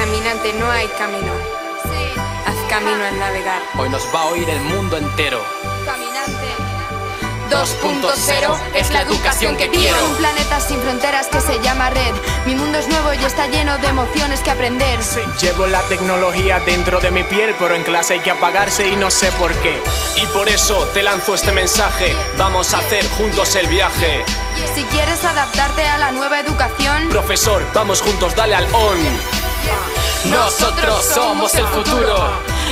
caminante no hay camino. Haz camino al navegar. Hoy nos va a oír el mundo entero. Caminante. 2.0 es la educación que quiero. un planeta sin fronteras que se llama red. Mi mundo es nuevo y está lleno de emociones que aprender. llevo la tecnología dentro de mi piel, pero en clase hay que apagarse y no sé por qué. Y por eso te lanzo este mensaje. Vamos a hacer juntos el viaje. Si quieres adaptarte a la nueva educación, profesor, vamos juntos, dale al on. Nosotros somos el futuro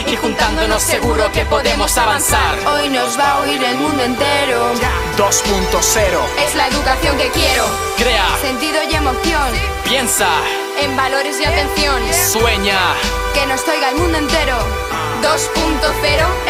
y juntándonos seguro que podemos avanzar. Hoy nos va a oír el mundo entero. 2.0 es la educación que quiero. Crea sentido y emoción. Piensa en valores y atención. Sueña que nos oiga el mundo entero. 2.0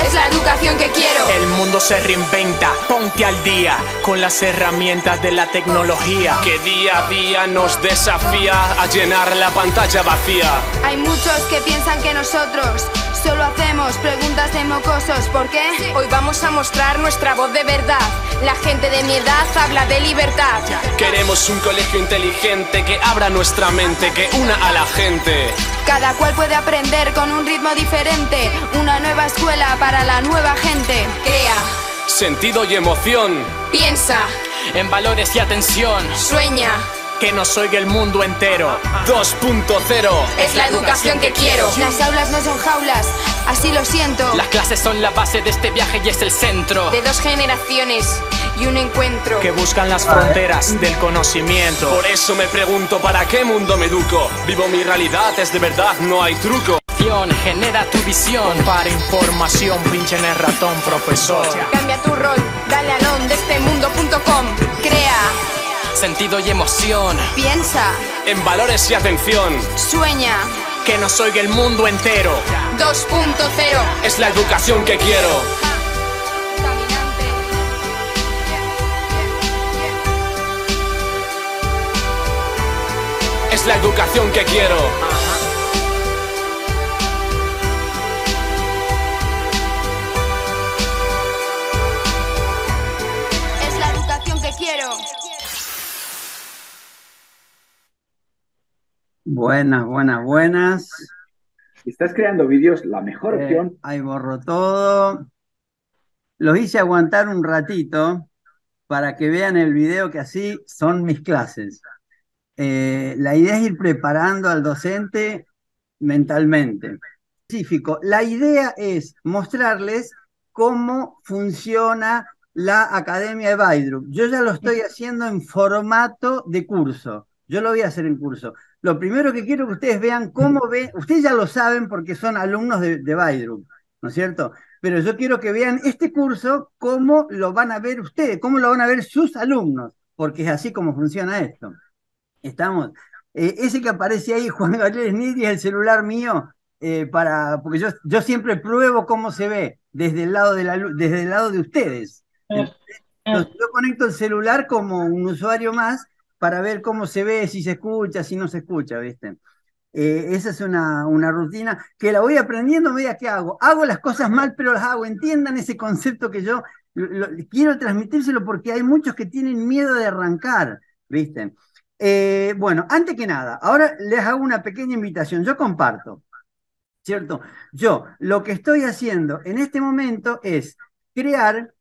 es la educación que quiero. El mundo se reinventa, ponte al día con las herramientas de la tecnología que día a día nos desafía a llenar la pantalla vacía. Hay muchos que piensan que nosotros Solo hacemos preguntas de mocosos, ¿por qué? Hoy vamos a mostrar nuestra voz de verdad. La gente de mi edad habla de libertad. Queremos un colegio inteligente que abra nuestra mente, que una a la gente. Cada cual puede aprender con un ritmo diferente. Una nueva escuela para la nueva gente. Crea. Sentido y emoción. Piensa. En valores y atención. Sueña que nos oiga el mundo entero. 2.0 es la educación que quiero. Las aulas no son jaulas, así lo siento. Las clases son la base de este viaje y es el centro. De dos generaciones y un encuentro. Que buscan las fronteras del conocimiento. Por eso me pregunto, ¿para qué mundo me educo? Vivo mi realidad, es de verdad, no hay truco genera tu visión. Para información, pinche en el ratón, profesor. Cambia tu rol, dale a de este Crea sentido y emoción. Piensa en valores y atención. Sueña que nos oiga el mundo entero. 2.0 es la educación que quiero. Es la educación que quiero. Buenas, buenas, buenas. estás creando vídeos, la mejor eh, opción. Ahí borro todo. Los hice aguantar un ratito para que vean el video que así son mis clases. Eh, la idea es ir preparando al docente mentalmente. La idea es mostrarles cómo funciona la Academia de Baidrup. Yo ya lo estoy haciendo en formato de curso. Yo lo voy a hacer en curso lo primero que quiero que ustedes vean cómo ve, ustedes ya lo saben porque son alumnos de, de ¿no es cierto? Pero yo quiero que vean este curso, cómo lo van a ver ustedes, cómo lo van a ver sus alumnos, porque es así como funciona esto. Estamos. Eh, ese que aparece ahí, Juan Gabriel Nidri, es el celular mío, eh, para, porque yo, yo siempre pruebo cómo se ve desde el lado de, la, desde el lado de ustedes. Eh, yo conecto el celular como un usuario más para ver cómo se ve, si se escucha, si no se escucha, ¿viste? Eh, esa es una, rutina que la voy aprendiendo a medida que hago. Hago las cosas mal, pero las hago. Entiendan ese concepto que yo quiero transmitírselo porque hay muchos que tienen miedo de arrancar, ¿viste? Eh, bueno, antes que nada, ahora les hago una pequeña invitación. Yo comparto, ¿cierto? Yo lo que estoy haciendo en este momento es crear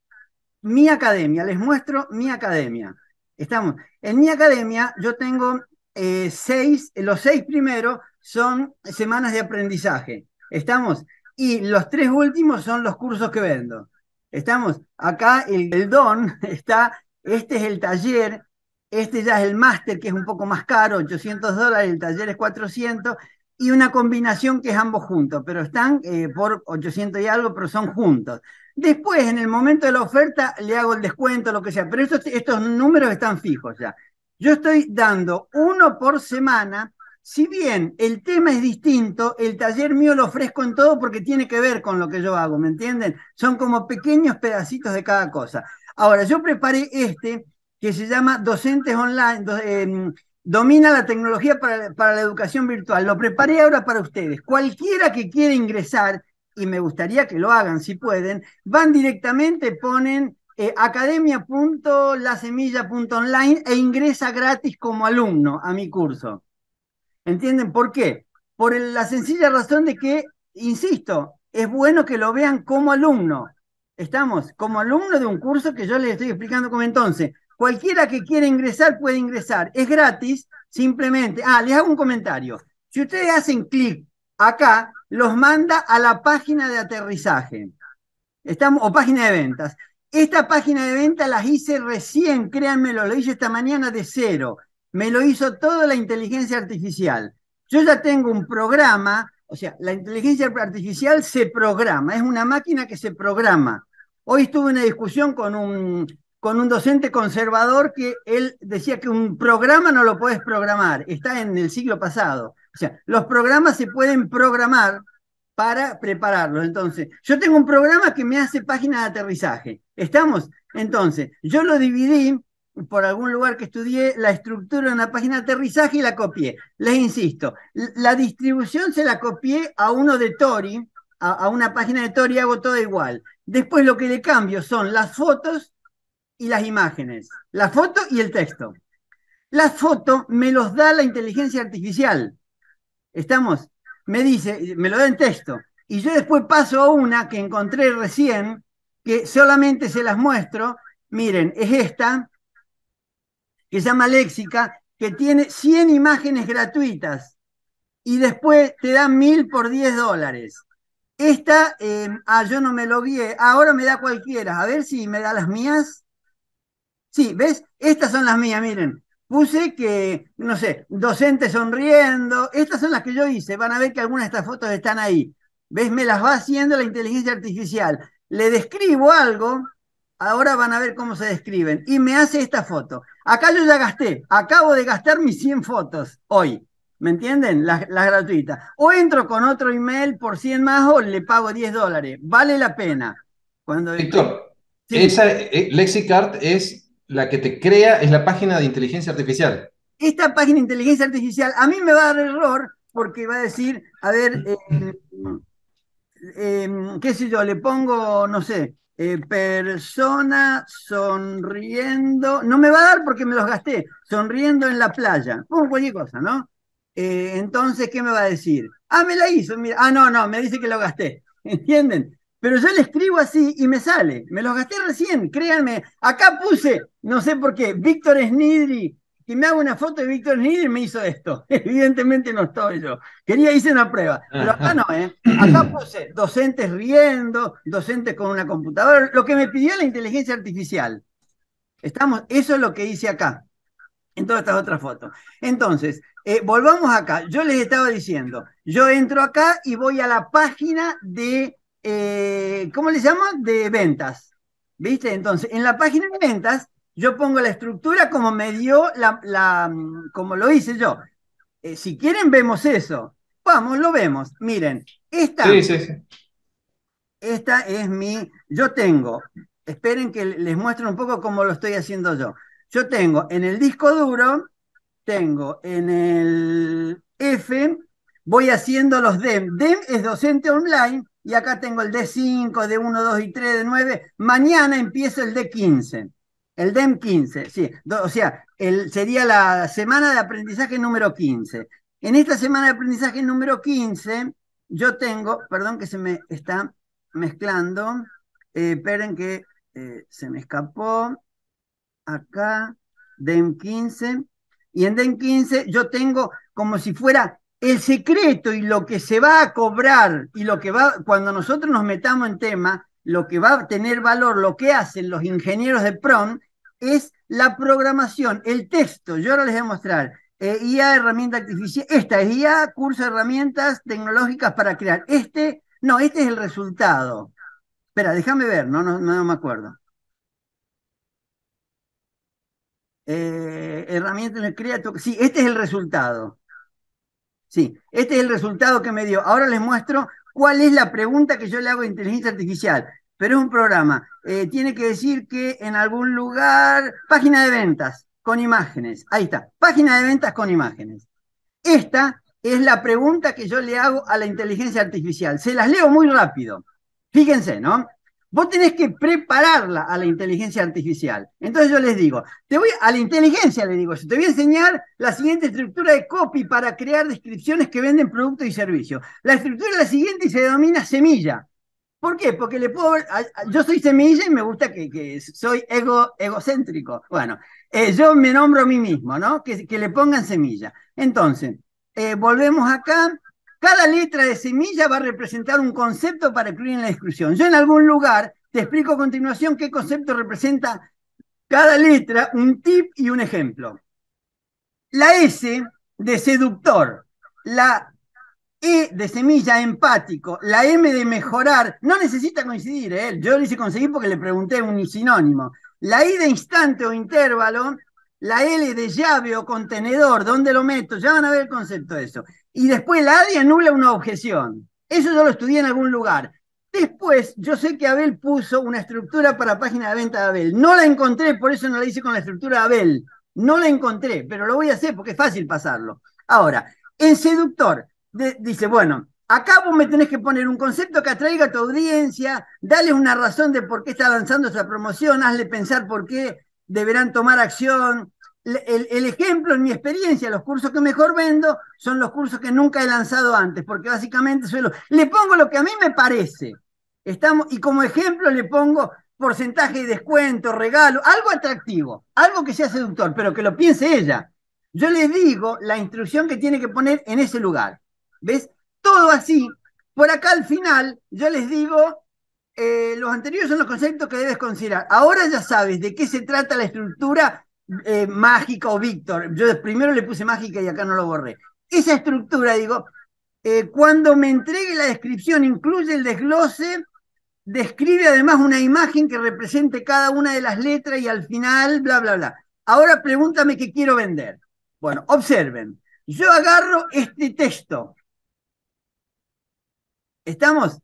mi academia. Les muestro mi academia. Estamos. En mi academia yo tengo eh, seis, los seis primeros son semanas de aprendizaje. Estamos. Y los tres últimos son los cursos que vendo. Estamos. Acá el, el don está, este es el taller, este ya es el máster que es un poco más caro, 800 dólares, el taller es 400 y una combinación que es ambos juntos, pero están eh, por 800 y algo, pero son juntos. Después, en el momento de la oferta, le hago el descuento, lo que sea, pero estos, estos números están fijos ya. Yo estoy dando uno por semana. Si bien el tema es distinto, el taller mío lo ofrezco en todo porque tiene que ver con lo que yo hago, ¿me entienden? Son como pequeños pedacitos de cada cosa. Ahora, yo preparé este que se llama Docentes Online, em, domina la tecnología para, la educación virtual. Lo preparé ahora para ustedes. Cualquiera que quiera ingresar, y me gustaría que lo hagan si pueden, van directamente, ponen eh, academia.lasemilla.online e ingresa gratis como alumno a mi curso. ¿Entienden por qué? Por la sencilla razón de que, insisto, es bueno que lo vean como alumno. Estamos como alumno de un curso que yo les estoy explicando como entonces Cualquiera que quiera ingresar puede ingresar. Es gratis, simplemente. Ah, les hago un comentario. Si ustedes hacen clic acá, los manda a la página de aterrizaje Estamos, o página de ventas. Esta página de ventas las hice recién, créanmelo, lo hice esta mañana de cero. Me lo hizo toda la inteligencia artificial. Yo ya tengo un programa, o sea, la inteligencia artificial se programa, es una máquina que se programa. Hoy estuve en una discusión con un con un docente conservador que él decía que un programa no lo puedes programar, está en el siglo pasado. O sea, los programas se pueden programar para prepararlos. Entonces, yo tengo un programa que me hace página de aterrizaje. ¿Estamos? Entonces, yo lo dividí por algún lugar que estudié, la estructura de una página de aterrizaje y la copié. Les insisto, la distribución se la copié a uno de Tori, a, a una página de Tori hago todo igual. Después lo que le cambio son las fotos y las imágenes, la foto y el texto. La foto me los da la inteligencia artificial. ¿Estamos? Me dice, me lo da en texto. Y yo después paso a una que encontré recién, que solamente se las muestro. Miren, es esta, que se llama Léxica, que tiene 100 imágenes gratuitas y después te da 1000 por 10 dólares. Esta, eh, ah, yo no me lo guié, ahora me da cualquiera, a ver si me da las mías. Sí, ¿ves? Estas son las mías, miren. Puse que, no sé, docente sonriendo. Estas son las que yo hice. Van a ver que algunas de estas fotos están ahí. ¿Ves? Me las va haciendo la inteligencia artificial. Le describo algo, ahora van a ver cómo se describen. Y me hace esta foto. Acá yo ya gasté, acabo de gastar mis 100 fotos hoy. ¿Me entienden? Las, gratuitas. O entro con otro email por 100 más o le pago 10 dólares. Vale la pena. Cuando... Víctor, esa, eh, Lexicart es la que te crea es la página de inteligencia artificial. Esta página de inteligencia artificial a mí me va a dar error porque va a decir, a ver, eh, em, qué sé yo, le pongo, no sé, eh, persona sonriendo, no me va a dar porque me los gasté, sonriendo en la playa, pongo cualquier cosa, ¿no? Eh, entonces, ¿qué me va a decir? Ah, me la hizo, mira, ah, no, no, me dice que lo gasté, ¿entienden? pero yo le escribo así y me sale. Me los gasté recién, créanme. Acá puse, no sé por qué, Víctor Snidri. Y me hago una foto de Víctor Snidri y me hizo esto. Evidentemente no estoy yo. Quería hice una prueba, pero acá no, ¿eh? Acá puse docentes riendo, docentes con una computadora, lo que me pidió la inteligencia artificial. Estamos, eso es lo que hice acá, en todas estas otras fotos. Entonces, eh, volvamos acá. Yo les estaba diciendo, yo entro acá y voy a la página de eh, ¿cómo le llama? De ventas. ¿Viste? Entonces, en la página de ventas, yo pongo la estructura como me dio la, mm, como lo hice yo. Eh, si quieren, vemos eso. Vamos, lo vemos. Miren, esta, sí, sí, sí. esta es mi. Yo tengo, esperen que les muestro un poco cómo lo estoy haciendo yo. Yo tengo en el disco duro, tengo en el F, voy haciendo los DEM. DEM es docente online, y acá tengo el D5, D1, 2 y 3, D9. Mañana empiezo el D15, el DEM 15, sí. O sea, el, sería la semana de aprendizaje número 15. En esta semana de aprendizaje número 15, yo tengo, perdón que se me está mezclando, eh, esperen que eh, se me escapó, acá, DEM 15, y en DEM 15 yo tengo como si fuera el secreto y lo que se va a cobrar y lo que va, cuando nosotros nos metamos en tema, lo que va a tener valor, lo que hacen los ingenieros de PROM es la programación, el texto. Yo ahora les voy a mostrar. Eh, IA, herramienta artificial. Esta es IA, curso de herramientas tecnológicas para crear. Este, no, este es el resultado. Espera, déjame ver, no, no, me acuerdo. Eh, herramientas, crea Sí, este es el resultado. Sí, este es el resultado que me dio. Ahora les muestro cuál es la pregunta que yo le hago a inteligencia artificial. Pero es un programa. Eh, tiene que decir que en algún lugar, página de ventas con imágenes. Ahí está, página de ventas con imágenes. Esta es la pregunta que yo le hago a la inteligencia artificial. Se las leo muy rápido. Fíjense, ¿no? Vos tenés que prepararla a la inteligencia artificial. Entonces yo les digo, te voy a la inteligencia, le digo, te voy a enseñar la siguiente estructura de copy para crear descripciones que venden productos y servicios. La estructura es la siguiente y se denomina semilla. ¿Por qué? Porque le puedo, yo soy semilla y me gusta que, soy ego, egocéntrico. Bueno, eh, yo me nombro a mí mismo, ¿no? Que, que le pongan semilla. Entonces, eh, volvemos acá cada letra de semilla va a representar un concepto para incluir en la discusión. Yo en algún lugar te explico a continuación qué concepto representa cada letra, un tip y un ejemplo. La S de seductor, la E de semilla empático, la M de mejorar, no necesita coincidir, él. ¿eh? yo lo hice conseguir porque le pregunté un sinónimo. La I de instante o intervalo, la L de llave o contenedor, ¿dónde lo meto? Ya van a ver el concepto de eso y después la ADI anula una objeción. Eso yo lo estudié en algún lugar. Después, yo sé que Abel puso una estructura para página de venta de Abel. No la encontré, por eso no la hice con la estructura de Abel. No la encontré, pero lo voy a hacer porque es fácil pasarlo. Ahora, en seductor, dice, bueno, acá vos me tenés que poner un concepto que atraiga a tu audiencia, dale una razón de por qué está lanzando esa promoción, hazle pensar por qué deberán tomar acción, el, ejemplo en mi experiencia, los cursos que mejor vendo son los cursos que nunca he lanzado antes, porque básicamente suelo, le pongo lo que a mí me parece. Estamos, y como ejemplo le pongo porcentaje de descuento, regalo, algo atractivo, algo que sea seductor, pero que lo piense ella. Yo le digo la instrucción que tiene que poner en ese lugar. ¿Ves? Todo así. Por acá al final yo les digo, eh, los anteriores son los conceptos que debes considerar. Ahora ya sabes de qué se trata la estructura eh, mágica o Víctor. Yo primero le puse mágica y acá no lo borré. Esa estructura, digo, eh, cuando me entregue la descripción, incluye el desglose, describe además una imagen que represente cada una de las letras y al final, bla, bla, bla. Ahora pregúntame qué quiero vender. Bueno, observen. Yo agarro este texto. ¿Estamos?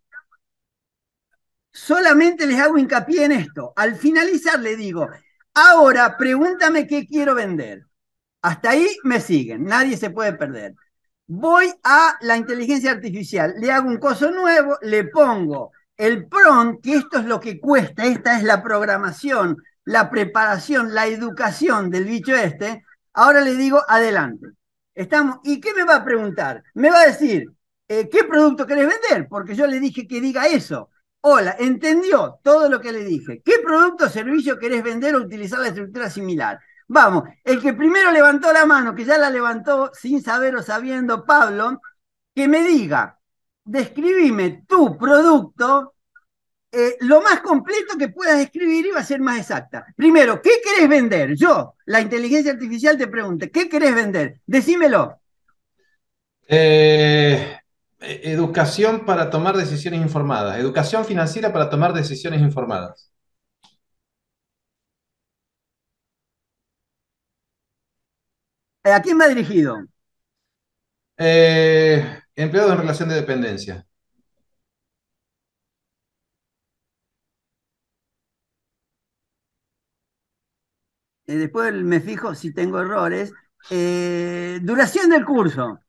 Solamente les hago hincapié en esto. Al finalizar le digo, Ahora, pregúntame qué quiero vender. Hasta ahí me siguen, nadie se puede perder. Voy a la inteligencia artificial, le hago un coso nuevo, le pongo el PRON, que esto es lo que cuesta, esta es la programación, la preparación, la educación del bicho este. Ahora le digo, adelante. Estamos, ¿y qué me va a preguntar? Me va a decir, eh, ¿qué producto querés vender? Porque yo le dije que diga eso. Hola, ¿entendió todo lo que le dije? ¿Qué producto o servicio querés vender o utilizar la estructura similar? Vamos, el que primero levantó la mano, que ya la levantó sin saber o sabiendo, Pablo, que me diga, describime tu producto eh, lo más completo que puedas describir y va a ser más exacta. Primero, ¿qué querés vender? Yo, la inteligencia artificial te pregunte, ¿qué querés vender? Decímelo. Eh, e, educación para tomar decisiones informadas. Educación financiera para tomar decisiones informadas. Eh, ¿A quién me ha dirigido? Eh, empleado en relación de dependencia. Eh, después me fijo si tengo errores. duración del curso.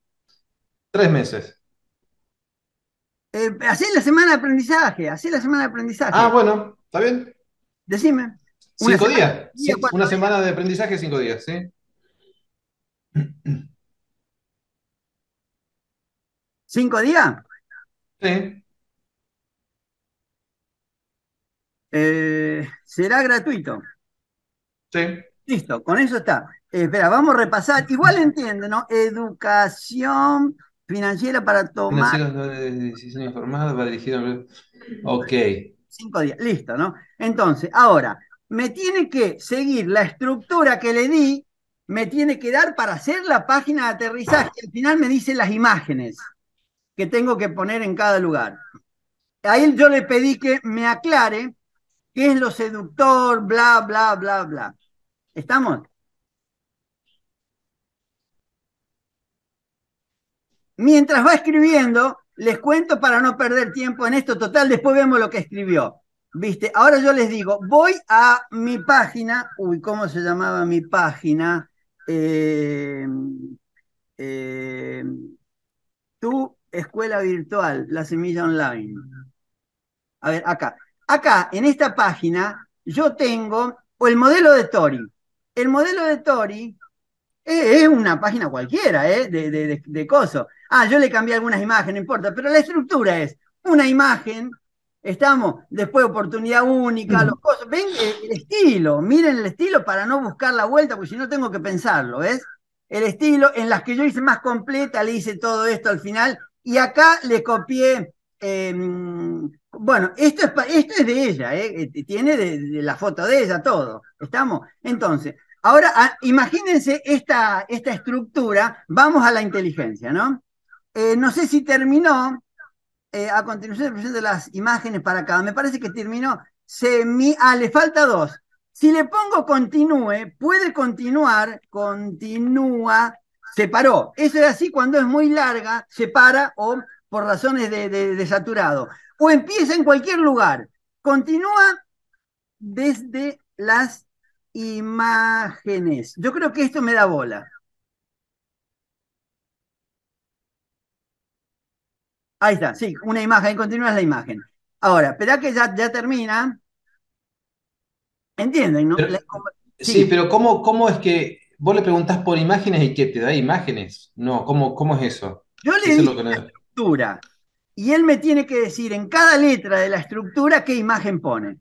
Tres meses. Eh, así es la semana de aprendizaje, es la semana de aprendizaje. Ah, bueno, está bien. Decime. Cinco días. una semana de aprendizaje, cinco días, ¿sí? ¿Cinco días? Sí. Eh, será gratuito. Sí. Listo, con eso está. Eh, espera, vamos a repasar. Igual entiendo, ¿no? Educación Financiera para tomar. ¿Financiera decisión informada para Ok. Cinco días. Listo, ¿no? Entonces, ahora, me tiene que seguir la estructura que le di, me tiene que dar para hacer la página de aterrizaje. Al final me dice las imágenes que tengo que poner en cada lugar. Ahí yo le pedí que me aclare qué es lo seductor, bla, bla, bla, bla. ¿Estamos? Mientras va escribiendo, les cuento para no perder tiempo en esto. Total, después vemos lo que escribió. ¿Viste? Ahora yo les digo, voy a mi página. Uy, ¿cómo se llamaba mi página? Eh, eh, tu escuela virtual, la semilla online. A ver, acá. Acá, en esta página, yo tengo o el modelo de Tori. El modelo de Tori es, una página cualquiera, ¿eh? de coso. Ah, yo le cambié algunas imágenes, no importa, pero la estructura es una imagen, estamos, después oportunidad única, los cosas. Ven el estilo, miren el estilo para no buscar la vuelta, porque si no tengo que pensarlo, ¿ves? El estilo, en las que yo hice más completa, le hice todo esto al final, y acá le copié. Em, bueno, esto es, esto es de ella, ¿eh? Eh, tiene de, la foto de ella todo. ¿Estamos? Entonces, ahora ah, imagínense esta, esta estructura, vamos a la inteligencia, ¿no? Eh, no sé si terminó. Eh, a continuación presento las imágenes para acá. Me parece que terminó. Semi... Ah, le falta dos. Si le pongo continúe, puede continuar, continúa, se paró. Eso es así cuando es muy larga, se para o por razones de, de, de saturado. O empieza en cualquier lugar. Continúa desde las imágenes. Yo creo que esto me da bola. Ahí está, sí, una imagen y la imagen. Ahora, espera que ya, ya termina. ¿Entienden? No? sí. pero ¿cómo, ¿cómo es que vos le preguntás por imágenes y que te da imágenes? No, ¿cómo, cómo es eso? Yo le digo la estructura y él me tiene que decir en cada letra de la estructura qué imagen pone.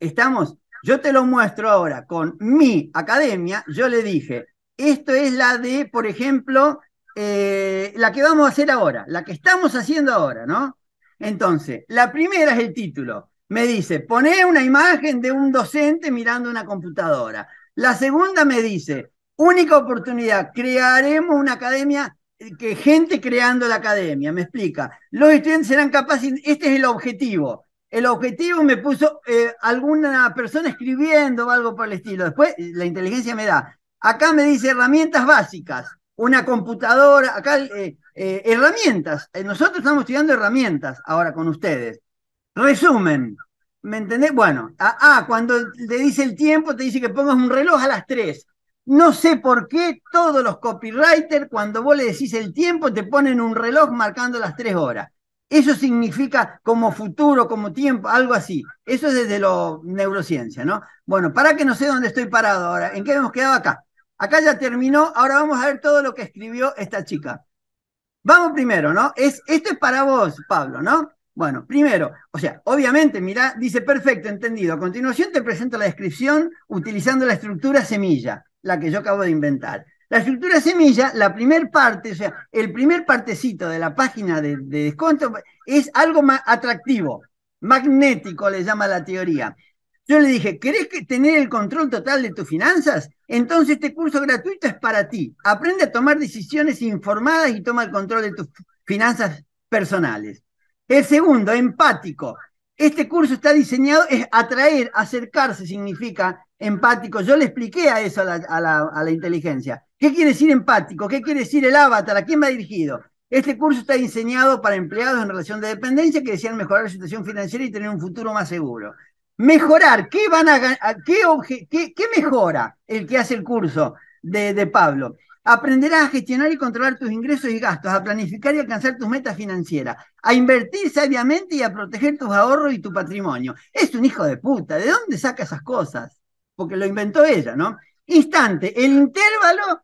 ¿Estamos? Yo te lo muestro ahora con mi academia. Yo le dije, esto es la de, por ejemplo, eh, la que vamos a hacer ahora, la que estamos haciendo ahora, ¿no? Entonces, la primera es el título. Me dice, poné una imagen de un docente mirando una computadora. La segunda me dice, única oportunidad, crearemos una academia, eh, que gente creando la academia, me explica. Los estudiantes serán capaces, este es el objetivo. El objetivo me puso eh, alguna persona escribiendo o algo por el estilo. Después, la inteligencia me da. Acá me dice herramientas básicas una computadora, acá eh, eh, herramientas. Eh, nosotros estamos estudiando herramientas ahora con ustedes. Resumen, ¿me entendés? Bueno, ah, ah, cuando le dice el tiempo, te dice que pongas un reloj a las 3. No sé por qué todos los copywriters, cuando vos le decís el tiempo, te ponen un reloj marcando las 3 horas. Eso significa como futuro, como tiempo, algo así. Eso es desde la neurociencia, ¿no? Bueno, para que no sé dónde estoy parado ahora. ¿En qué hemos quedado acá? Acá ya terminó, ahora vamos a ver todo lo que escribió esta chica. Vamos primero, ¿no? Es, esto es para vos, Pablo, ¿no? Bueno, primero, o sea, obviamente, mirá, dice perfecto, entendido. A continuación te presento la descripción utilizando la estructura semilla, la que yo acabo de inventar. La estructura semilla, la primer parte, o sea, el primer partecito de la página de, de descuento es algo más atractivo, magnético le llama la teoría. Yo le dije, ¿querés tener el control total de tus finanzas? Entonces este curso gratuito es para ti. Aprende a tomar decisiones informadas y toma el control de tus finanzas personales. El segundo, empático. Este curso está diseñado, es atraer, acercarse, significa empático. Yo le expliqué a eso a la, inteligencia. ¿Qué quiere decir empático? ¿Qué quiere decir el avatar? ¿A quién va dirigido? Este curso está diseñado para empleados en relación de dependencia que desean mejorar su situación financiera y tener un futuro más seguro mejorar. ¿Qué, van a, qué, mejora el que hace el curso de, de Pablo? Aprenderás a gestionar y controlar tus ingresos y gastos, a planificar y alcanzar tus metas financieras, a invertir sabiamente y a proteger tus ahorros y tu patrimonio. Es un hijo de puta. ¿De dónde saca esas cosas? Porque lo inventó ella, ¿no? Instante, el intervalo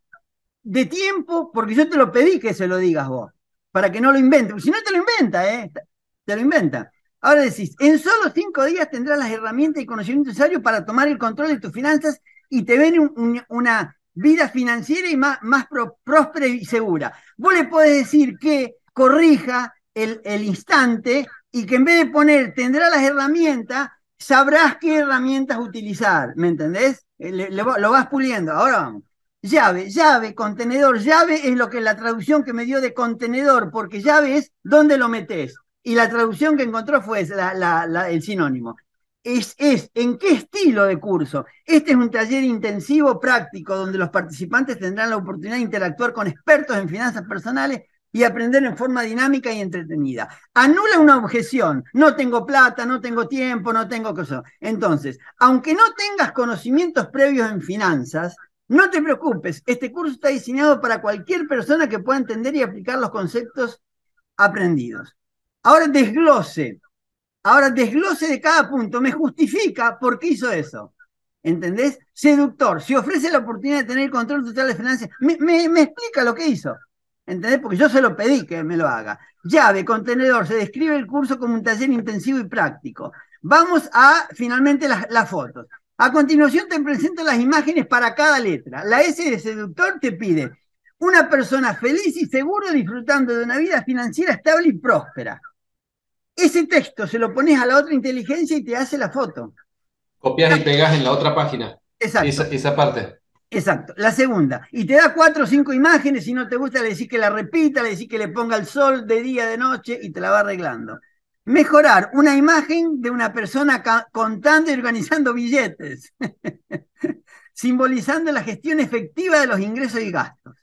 de tiempo, porque yo te lo pedí que se lo digas vos, para que no lo invente. Si no, te lo inventa, ¿eh? Te lo inventa. Ahora decís, en solo cinco días tendrás las herramientas y conocimiento necesario para tomar el control de tus finanzas y te ven una vida financiera y más, más próspera y segura. Vos le podés decir que corrija el, instante y que en vez de poner tendrá las herramientas, sabrás qué herramientas utilizar, ¿me entendés? Eh, lo vas puliendo, ahora vamos. Llave, llave, contenedor, llave es lo que la traducción que me dio de contenedor, porque llave es dónde lo metes. Y la traducción que encontró fue el sinónimo. Es, es en qué estilo de curso. Este es un taller intensivo práctico donde los participantes tendrán la oportunidad de interactuar con expertos en finanzas personales y aprender en forma dinámica y entretenida. Anula una objeción. No tengo plata, no tengo tiempo, no tengo cosa. Entonces, aunque no tengas conocimientos previos en finanzas, no te preocupes, este curso está diseñado para cualquier persona que pueda entender y aplicar los conceptos aprendidos. Ahora desglose. Ahora desglose de cada punto. Me justifica por qué hizo eso. ¿Entendés? Seductor. Si ofrece la oportunidad de tener control total de finanzas, me, explica lo que hizo. ¿Entendés? Porque yo se lo pedí que me lo haga. Llave, contenedor, se describe el curso como un taller intensivo y práctico. Vamos a finalmente las, las fotos. A continuación te presento las imágenes para cada letra. La S de seductor te pide una persona feliz y seguro disfrutando de una vida financiera estable y próspera. Ese texto se lo pones a la otra inteligencia y te hace la foto. Copias y pegas en la otra página. Exacto. Esa, parte. Exacto. La segunda. Y te da cuatro o cinco imágenes. Si no te gusta, le decís que la repita, le decís que le ponga el sol de día, de noche y te la va arreglando. Mejorar una imagen de una persona contando y organizando billetes, simbolizando la gestión efectiva de los ingresos y gastos.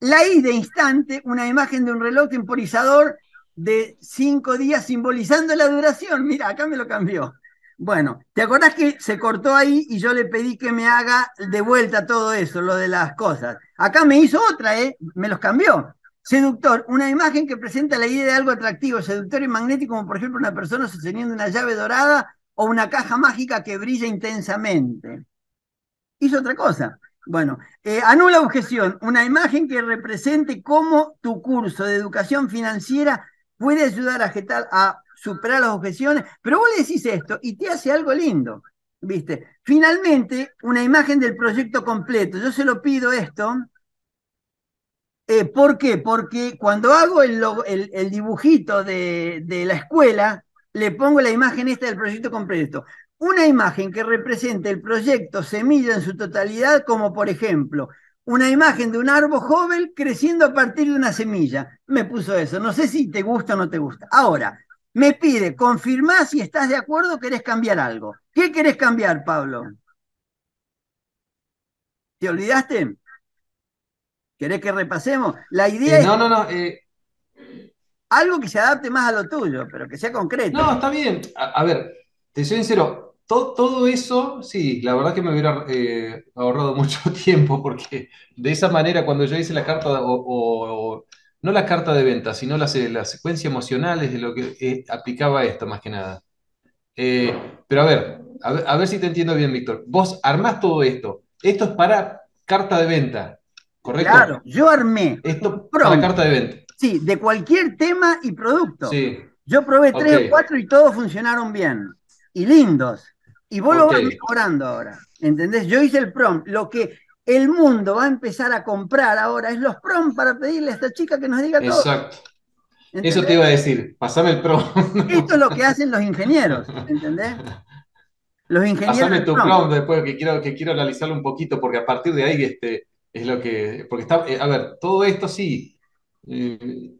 La I de instante, una imagen de un reloj temporizador de cinco días simbolizando la duración. Mira, acá me lo cambió. Bueno, ¿te acordás que se cortó ahí y yo le pedí que me haga de vuelta todo eso, lo de las cosas? Acá me hizo otra, ¿eh? Me los cambió. Seductor, una imagen que presenta la idea de algo atractivo, seductor y magnético, como por ejemplo una persona sosteniendo una llave dorada o una caja mágica que brilla intensamente. Hizo otra cosa. Bueno, eh, anula objeción, una imagen que represente cómo tu curso de educación financiera puede ayudar a a superar las objeciones, pero vos le decís esto y te hace algo lindo, ¿viste? Finalmente, una imagen del proyecto completo. Yo se lo pido esto. Eh, ¿Por qué? Porque cuando hago el, dibujito de, de la escuela, le pongo la imagen esta del proyecto completo. Una imagen que represente el proyecto Semilla en su totalidad, como por ejemplo una imagen de un árbol joven creciendo a partir de una semilla. Me puso eso. No sé si te gusta o no te gusta. Ahora, me pide, confirmá si estás de acuerdo, o querés cambiar algo. ¿Qué querés cambiar, Pablo? ¿Te olvidaste? ¿Querés que repasemos? La idea eh, es... No, no, no. Eh. Algo que se adapte más a lo tuyo, pero que sea concreto. No, está bien. A, a ver, te soy sincero todo, eso, sí, la verdad que me hubiera eh, ahorrado mucho tiempo porque de esa manera cuando yo hice la carta, o, no la carta de venta, sino la, secuencia emocional es de lo que eh, aplicaba esto más que nada. Eh, pero a ver, a ver, si te entiendo bien, Víctor. Vos armás todo esto. Esto es para carta de venta, ¿correcto? Claro, yo armé. Esto para carta de venta. Sí, de cualquier tema y producto. Yo probé tres o cuatro y todos funcionaron bien. Y lindos. Y vos lo vas mejorando ahora. ¿Entendés? Yo hice el prom. Lo que el mundo va a empezar a comprar ahora es los prom para pedirle a esta chica que nos diga todo. Exacto. Eso te iba a decir. Pasame el prom. Esto es lo que hacen los ingenieros. ¿Entendés? Los ingenieros. Pasame tu prom. después que quiero, que analizarlo un poquito porque a partir de ahí este, es lo que. Porque está. Eh, a ver, todo esto sí. Eh,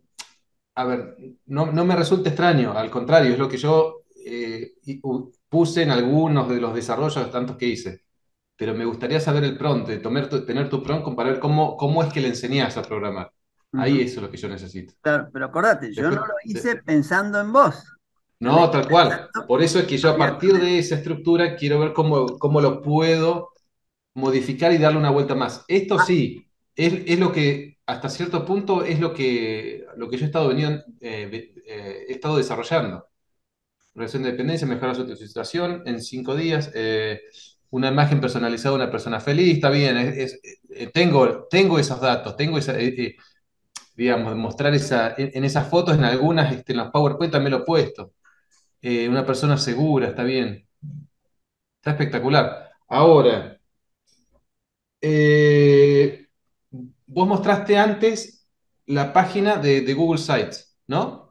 a ver, no, me resulta extraño, al contrario, es lo que yo eh, puse en algunos de los desarrollos, tantos que hice, pero me gustaría saber el prompt, tener tu, tener tu prompt, ver cómo, cómo es que le enseñás a programar. Ahí eso es lo que yo necesito. pero acordate, yo no lo hice pensando en vos. No, tal cual. Por eso es que yo a partir de esa estructura quiero ver cómo, cómo lo puedo modificar y darle una vuelta más. Esto sí, es, lo que hasta cierto punto es lo que, lo que yo he estado, eh, eh, he estado desarrollando relación de dependencia, mejorar su situación en cinco días. Eh, una imagen personalizada de una persona feliz, está bien, eh, tengo, tengo esos datos, tengo esa, eh, digamos, mostrar esa, en, esas fotos, en algunas, este, en las PowerPoint también lo he puesto. una persona segura, está bien. Está espectacular. Ahora, vos mostraste antes la página de, de Google Sites, ¿no?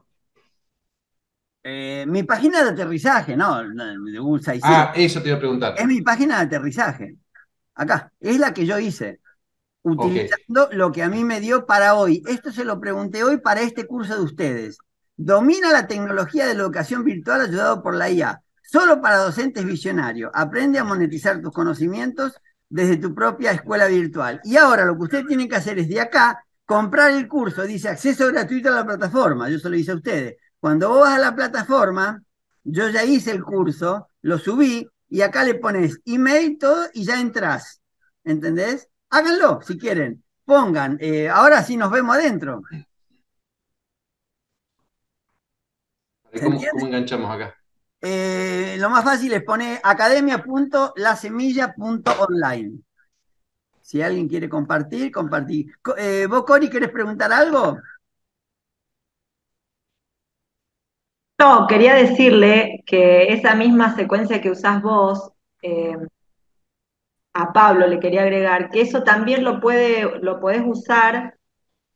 Eh, mi página de aterrizaje, no, de un Ah, eso te iba a preguntar. Es mi página de aterrizaje. Acá, es la que yo hice, utilizando lo que a mí me dio para hoy. Esto se lo pregunté hoy para este curso de ustedes. Domina la tecnología de la educación virtual ayudado por la IA. Solo para docentes visionarios. Aprende a monetizar tus conocimientos desde tu propia escuela virtual. Y ahora lo que usted tiene que hacer es de acá comprar el curso. Dice acceso gratuito a la plataforma. Yo se lo hice a ustedes cuando vos vas a la plataforma, yo ya hice el curso, lo subí y acá le pones email, todo y ya entras. ¿Entendés? Háganlo si quieren. Pongan. Eh, ahora sí nos vemos adentro. ¿Cómo, enganchamos acá? Eh, lo más fácil es poner academia.lasemilla.online. Si alguien quiere compartir, compartir. Eh, ¿Vos, Cori, querés preguntar algo? No, quería decirle que esa misma secuencia que usás vos, eh, a Pablo le quería agregar, que eso también lo, puede, lo podés usar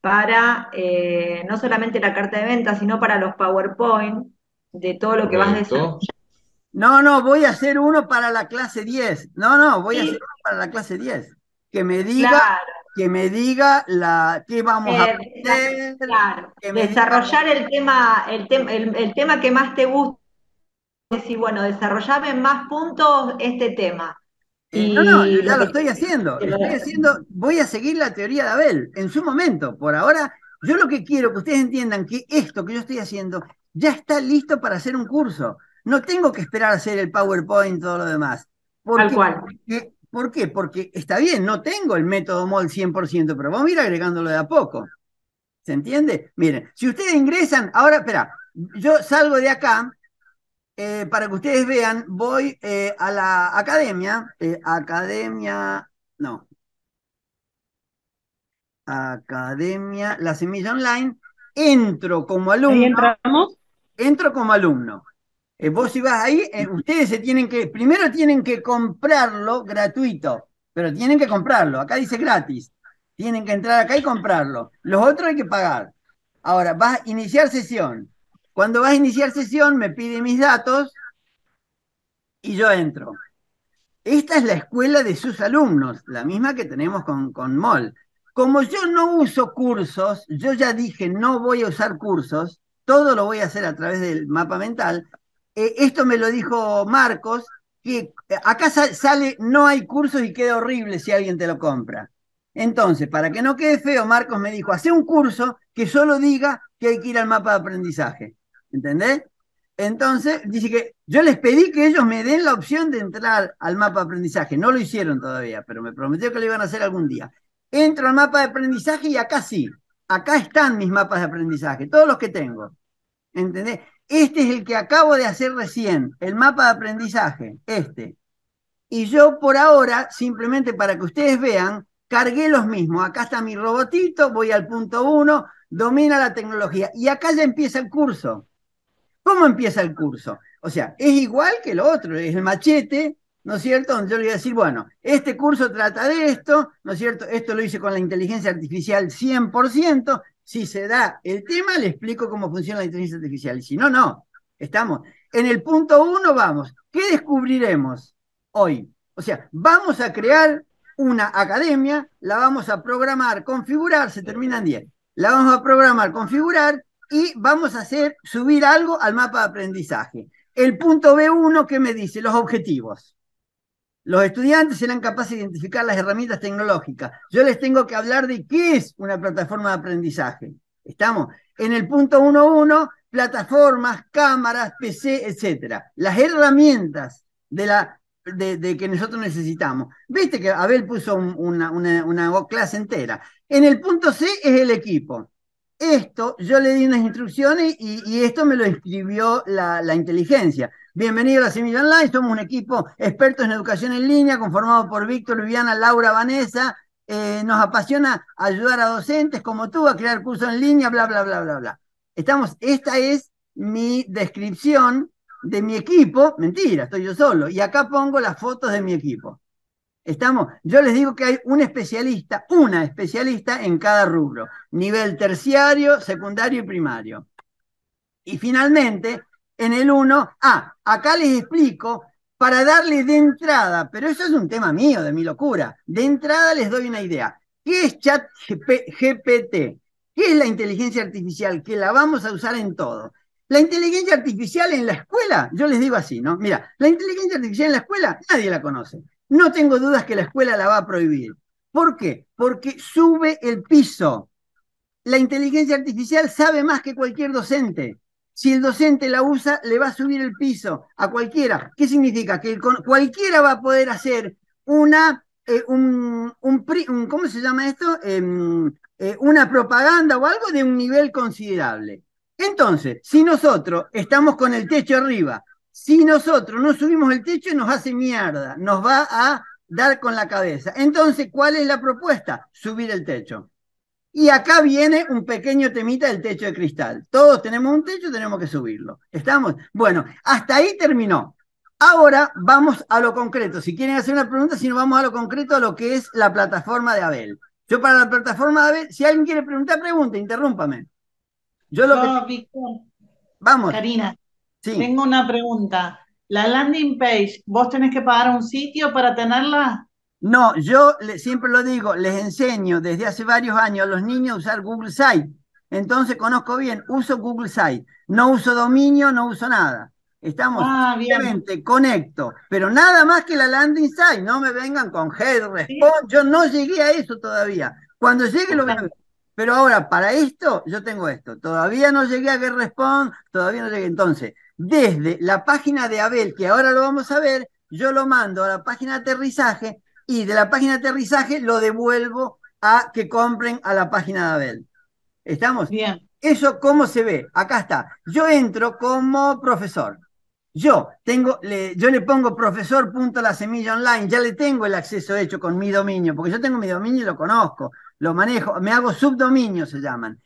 para eh, no solamente la carta de venta, sino para los PowerPoint de todo lo que vas a hacer. No, no, voy a hacer uno para la clase 10. No, no, voy a hacer uno para la clase 10. Que me diga que me diga la, qué vamos a hacer. desarrollar el, tema, el, el, tema que más te gusta. Y bueno, desarrollame en más puntos este tema. Eh, y... No, no, ya lo estoy haciendo. haciendo. Voy a seguir la teoría de Abel en su momento. Por ahora, yo lo que quiero que ustedes entiendan que esto que yo estoy haciendo ya está listo para hacer un curso. No tengo que esperar a hacer el PowerPoint y todo lo demás. Tal cual. Eh, ¿Por qué? Porque está bien, no tengo el método MOL 100%, pero vamos a ir agregándolo de a poco. ¿Se entiende? Miren, si ustedes ingresan, ahora, espera, yo salgo de acá, eh, para que ustedes vean, voy eh, a la academia, eh, academia, no, academia, la semilla online, entro como alumno. ¿Y entramos? Entro como alumno. Eh, vos si vas ahí, eh, ustedes se tienen que, primero tienen que comprarlo gratuito, pero tienen que comprarlo. Acá dice gratis. Tienen que entrar acá y comprarlo. Los otros hay que pagar. Ahora, vas a iniciar sesión. Cuando vas a iniciar sesión, me pide mis datos y yo entro. Esta es la escuela de sus alumnos, la misma que tenemos con, con MOL. Como yo no uso cursos, yo ya dije no voy a usar cursos, todo lo voy a hacer a través del mapa mental, eh, esto me lo dijo Marcos, que eh, acá sale, no hay cursos y queda horrible si alguien te lo compra. Entonces, para que no quede feo, Marcos me dijo, hace un curso que solo diga que hay que ir al mapa de aprendizaje. ¿Entendés? Entonces, dice que yo les pedí que ellos me den la opción de entrar al mapa de aprendizaje. No lo hicieron todavía, pero me prometió que lo iban a hacer algún día. Entro al mapa de aprendizaje y acá sí. Acá están mis mapas de aprendizaje, todos los que tengo. ¿Entendés? Este es el que acabo de hacer recién, el mapa de aprendizaje, este. Y yo por ahora, simplemente para que ustedes vean, cargué los mismos. Acá está mi robotito, voy al punto uno, domina la tecnología. Y acá ya empieza el curso. ¿Cómo empieza el curso? O sea, es igual que lo otro, es el machete, ¿no es cierto? yo le voy a decir, bueno, este curso trata de esto, ¿no es cierto? Esto lo hice con la inteligencia artificial 100%, si se da el tema, le explico cómo funciona la inteligencia artificial. Y si no, no. Estamos. En el punto uno vamos. ¿Qué descubriremos hoy? O sea, vamos a crear una academia, la vamos a programar, configurar, se termina en 10. La vamos a programar, configurar y vamos a hacer subir algo al mapa de aprendizaje. El punto B1 ¿qué me dice los objetivos. Los estudiantes serán capaces de identificar las herramientas tecnológicas. Yo les tengo que hablar de qué es una plataforma de aprendizaje. Estamos en el punto 1.1, plataformas, cámaras, PC, etc. Las herramientas de la de, que nosotros necesitamos. Viste que Abel puso una, una, clase entera. En el punto C es el equipo. Esto, yo le di unas instrucciones y, esto me lo escribió la, la, inteligencia. Bienvenidos a Semilla Online, somos un equipo expertos en educación en línea, conformado por Víctor, Viviana, Laura, Vanessa. Eh, nos apasiona ayudar a docentes como tú a crear cursos en línea, bla, bla, bla, bla, bla. Estamos, esta es mi descripción de mi equipo, mentira, estoy yo solo, y acá pongo las fotos de mi equipo. Estamos, yo les digo que hay un especialista, una especialista en cada rubro, nivel terciario, secundario y primario. Y finalmente, en el 1. Ah, acá les explico para darles de entrada, pero eso es un tema mío, de mi locura. De entrada les doy una idea. ¿Qué es chat GPT? ¿Qué es la inteligencia artificial? Que la vamos a usar en todo. La inteligencia artificial en la escuela, yo les digo así, ¿no? Mira, la inteligencia artificial en la escuela nadie la conoce. No tengo dudas que la escuela la va a prohibir. ¿Por qué? Porque sube el piso. La inteligencia artificial sabe más que cualquier docente. Si el docente la usa, le va a subir el piso a cualquiera. ¿Qué significa? Que cualquiera va a poder hacer una, eh, ¿cómo se llama esto? Em, eh, una propaganda o algo de un nivel considerable. Entonces, si nosotros estamos con el techo arriba, si nosotros no subimos el techo, nos hace mierda, nos va a dar con la cabeza. Entonces, ¿cuál es la propuesta? Subir el techo. Y acá viene un pequeño temita del techo de cristal. Todos tenemos un techo, tenemos que subirlo. ¿Estamos? Bueno, hasta ahí terminó. Ahora vamos a lo concreto. Si quieren hacer una pregunta, si no, vamos a lo concreto, a lo que es la plataforma de Abel. Yo para la plataforma de Abel, si alguien quiere preguntar, pregunta, interrúmpame. Yo lo no, Víctor. Vamos. Karina, tengo una pregunta. La landing page, ¿vos tenés que pagar un sitio para tenerla? No, yo siempre lo digo, les enseño desde hace varios años a los niños a usar Google Site. Entonces conozco bien, uso Google Site, no uso dominio, no uso nada. Estamos ah, obviamente conecto, pero nada más que la landing site, no me vengan con head response, yo no llegué a eso todavía. Cuando llegue lo voy a ver. Pero ahora, para esto, yo tengo esto. Todavía no llegué a que response, todavía no llegué. Entonces, desde la página de Abel, que ahora lo vamos a ver, yo lo mando a la página de aterrizaje y de la página de aterrizaje lo devuelvo a que compren a la página de Abel. ¿Estamos? Bien. ¿Eso cómo se ve? Acá está. Yo entro como profesor. Yo tengo, le, yo le pongo profesor punto la semilla online, ya le tengo el acceso hecho con mi dominio, porque yo tengo mi dominio y lo conozco, lo manejo, me hago subdominio se llaman.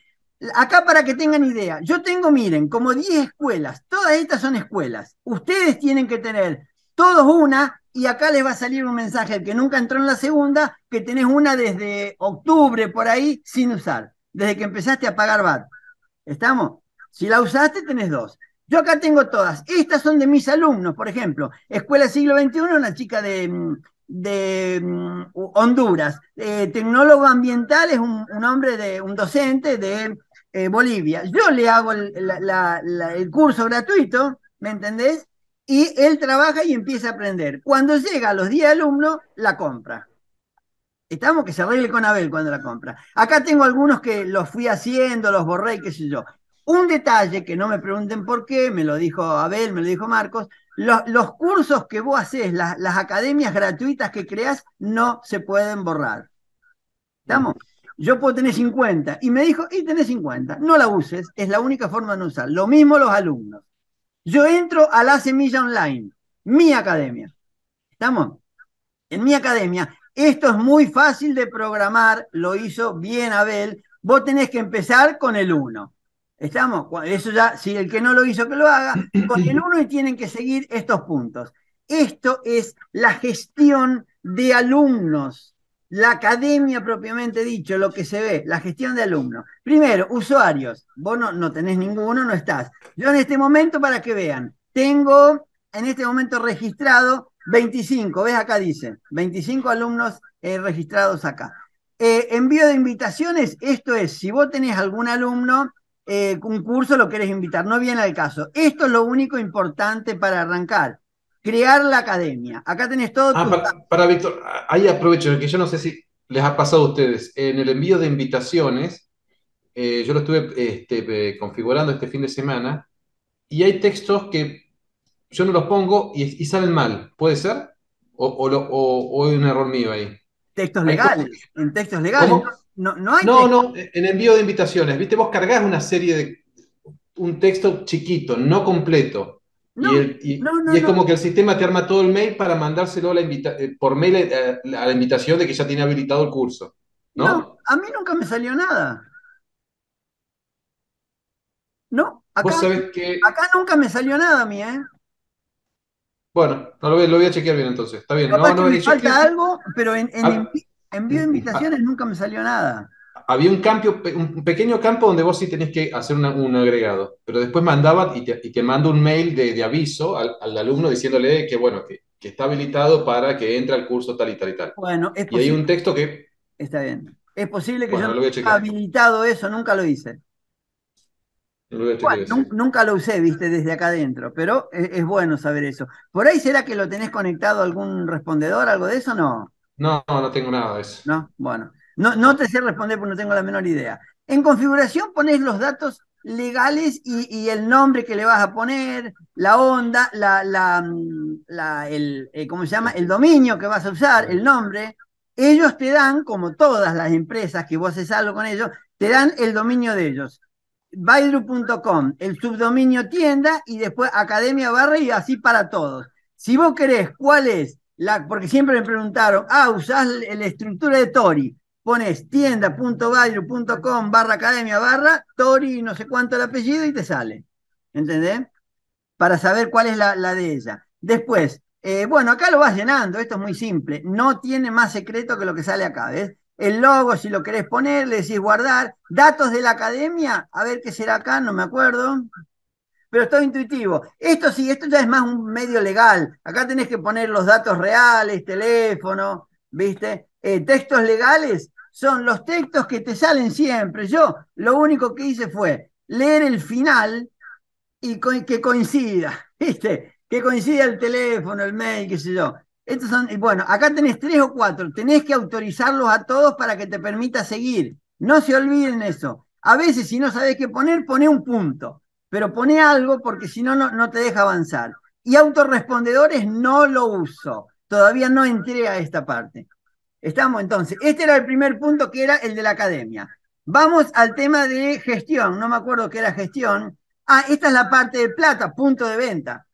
Acá para que tengan idea, yo tengo, miren, como 10 escuelas, todas estas son escuelas. Ustedes tienen que tener todos una y acá les va a salir un mensaje el que nunca entró en la segunda, que tenés una desde octubre por ahí sin usar, desde que empezaste a pagar bar. ¿Estamos? Si la usaste, tenés dos. Yo acá tengo todas. Estas son de mis alumnos, por ejemplo. Escuela Siglo XXI, una chica de, mm, mm, Honduras. Eh, tecnólogo ambiental es un, hombre, de, un docente de eh, Bolivia. Yo le hago el, el curso gratuito, ¿me entendés? y él trabaja y empieza a aprender. Cuando llega a los 10 alumnos, la compra. Estamos que se arregle con Abel cuando la compra. Acá tengo algunos que los fui haciendo, los borré qué sé yo. Un detalle que no me pregunten por qué, me lo dijo Abel, me lo dijo Marcos, los, cursos que vos haces, las, las academias gratuitas que creas, no se pueden borrar. ¿Estamos? Yo puedo tener 50. Y me dijo, y tenés 50. No la uses, es la única forma de no usar. Lo mismo los alumnos. Yo entro a la semilla online, mi academia. ¿Estamos? En mi academia. Esto es muy fácil de programar, lo hizo bien Abel. Vos tenés que empezar con el 1. ¿Estamos? Eso ya, si el que no lo hizo, que lo haga, con el 1 y tienen que seguir estos puntos. Esto es la gestión de alumnos la academia propiamente dicho, lo que se ve, la gestión de alumnos. Primero, usuarios. Vos no, tenés ninguno, no estás. Yo en este momento, para que vean, tengo en este momento registrado 25, ves acá dice, 25 alumnos eh, registrados acá. Eh, envío de invitaciones, esto es, si vos tenés algún alumno, eh, un curso lo querés invitar, no viene al caso. Esto es lo único importante para arrancar crear la academia. Acá tenés todo. Ah, para, Víctor, ahí aprovecho, que yo no sé si les ha pasado a ustedes. En el envío de invitaciones, eh, yo lo estuve este, eh, configurando este fin de semana, y hay textos que yo no los pongo y, salen mal. ¿Puede ser? ¿O, hay un error mío ahí? Textos legales, en textos legales. No, no, no, no, en envío de invitaciones. Viste, vos cargás una serie de. un texto chiquito, no completo y, es como que el sistema te arma todo el mail para mandárselo eh, por mail eh, a, la invitación de que ya tiene habilitado el curso. ¿no? a mí nunca me salió nada. No, acá, acá nunca me salió nada a mí, ¿eh? Bueno, lo voy, a chequear bien entonces. Está bien. no, me falta algo, pero en envío ah, de invitaciones nunca me salió nada había un, campo, un pequeño campo donde vos sí tenés que hacer un agregado, pero después mandaba y te, y mando un mail de, aviso al, alumno diciéndole que, bueno, que, está habilitado para que entre al curso tal y tal y tal. Bueno, Y hay un texto que... Está bien. Es posible que yo no habilitado eso, nunca lo hice. nunca lo usé, viste, desde acá adentro, pero es, bueno saber eso. ¿Por ahí será que lo tenés conectado a algún respondedor, algo de eso? No. No, no tengo nada de eso. No, bueno. No, te sé responder porque no tengo la menor idea. En configuración pones los datos legales y, el nombre que le vas a poner, la onda, la, la, mm, el, eh, se llama? El dominio que vas a usar, el nombre. Ellos te dan, como todas las empresas que vos haces algo con ellos, te dan el dominio de ellos. Baidu.com, el subdominio tienda y después academia barra y así para todos. Si vos querés cuál es la, porque siempre me preguntaron, ah, usás la estructura de Tori pones tienda.value.com barra academia barra Tori no sé cuánto el apellido y te sale. ¿Entendés? Para saber cuál es la, de ella. Después, eh, bueno, acá lo vas llenando, esto es muy simple. No tiene más secreto que lo que sale acá, ¿ves? El logo, si lo querés poner, le decís guardar. Datos de la academia, a ver qué será acá, no me acuerdo. Pero todo intuitivo. Esto sí, esto ya es más un medio legal. Acá tenés que poner los datos reales, teléfono, ¿viste? Eh, textos legales, son los textos que te salen siempre. Yo lo único que hice fue leer el final y que coincida, ¿viste? Que coincida el teléfono, el mail, qué sé yo. Estos son, y bueno, acá tenés tres o cuatro, tenés que autorizarlos a todos para que te permita seguir. No se olviden eso. A veces, si no sabés qué poner, poné un punto, pero poné algo porque si no, no te deja avanzar. Y autorrespondedores no lo uso. Todavía no entré a esta parte. Estamos entonces, este era el primer punto que era el de la academia. Vamos al tema de gestión, no me acuerdo qué era gestión. Ah, esta es la parte de plata, punto de venta.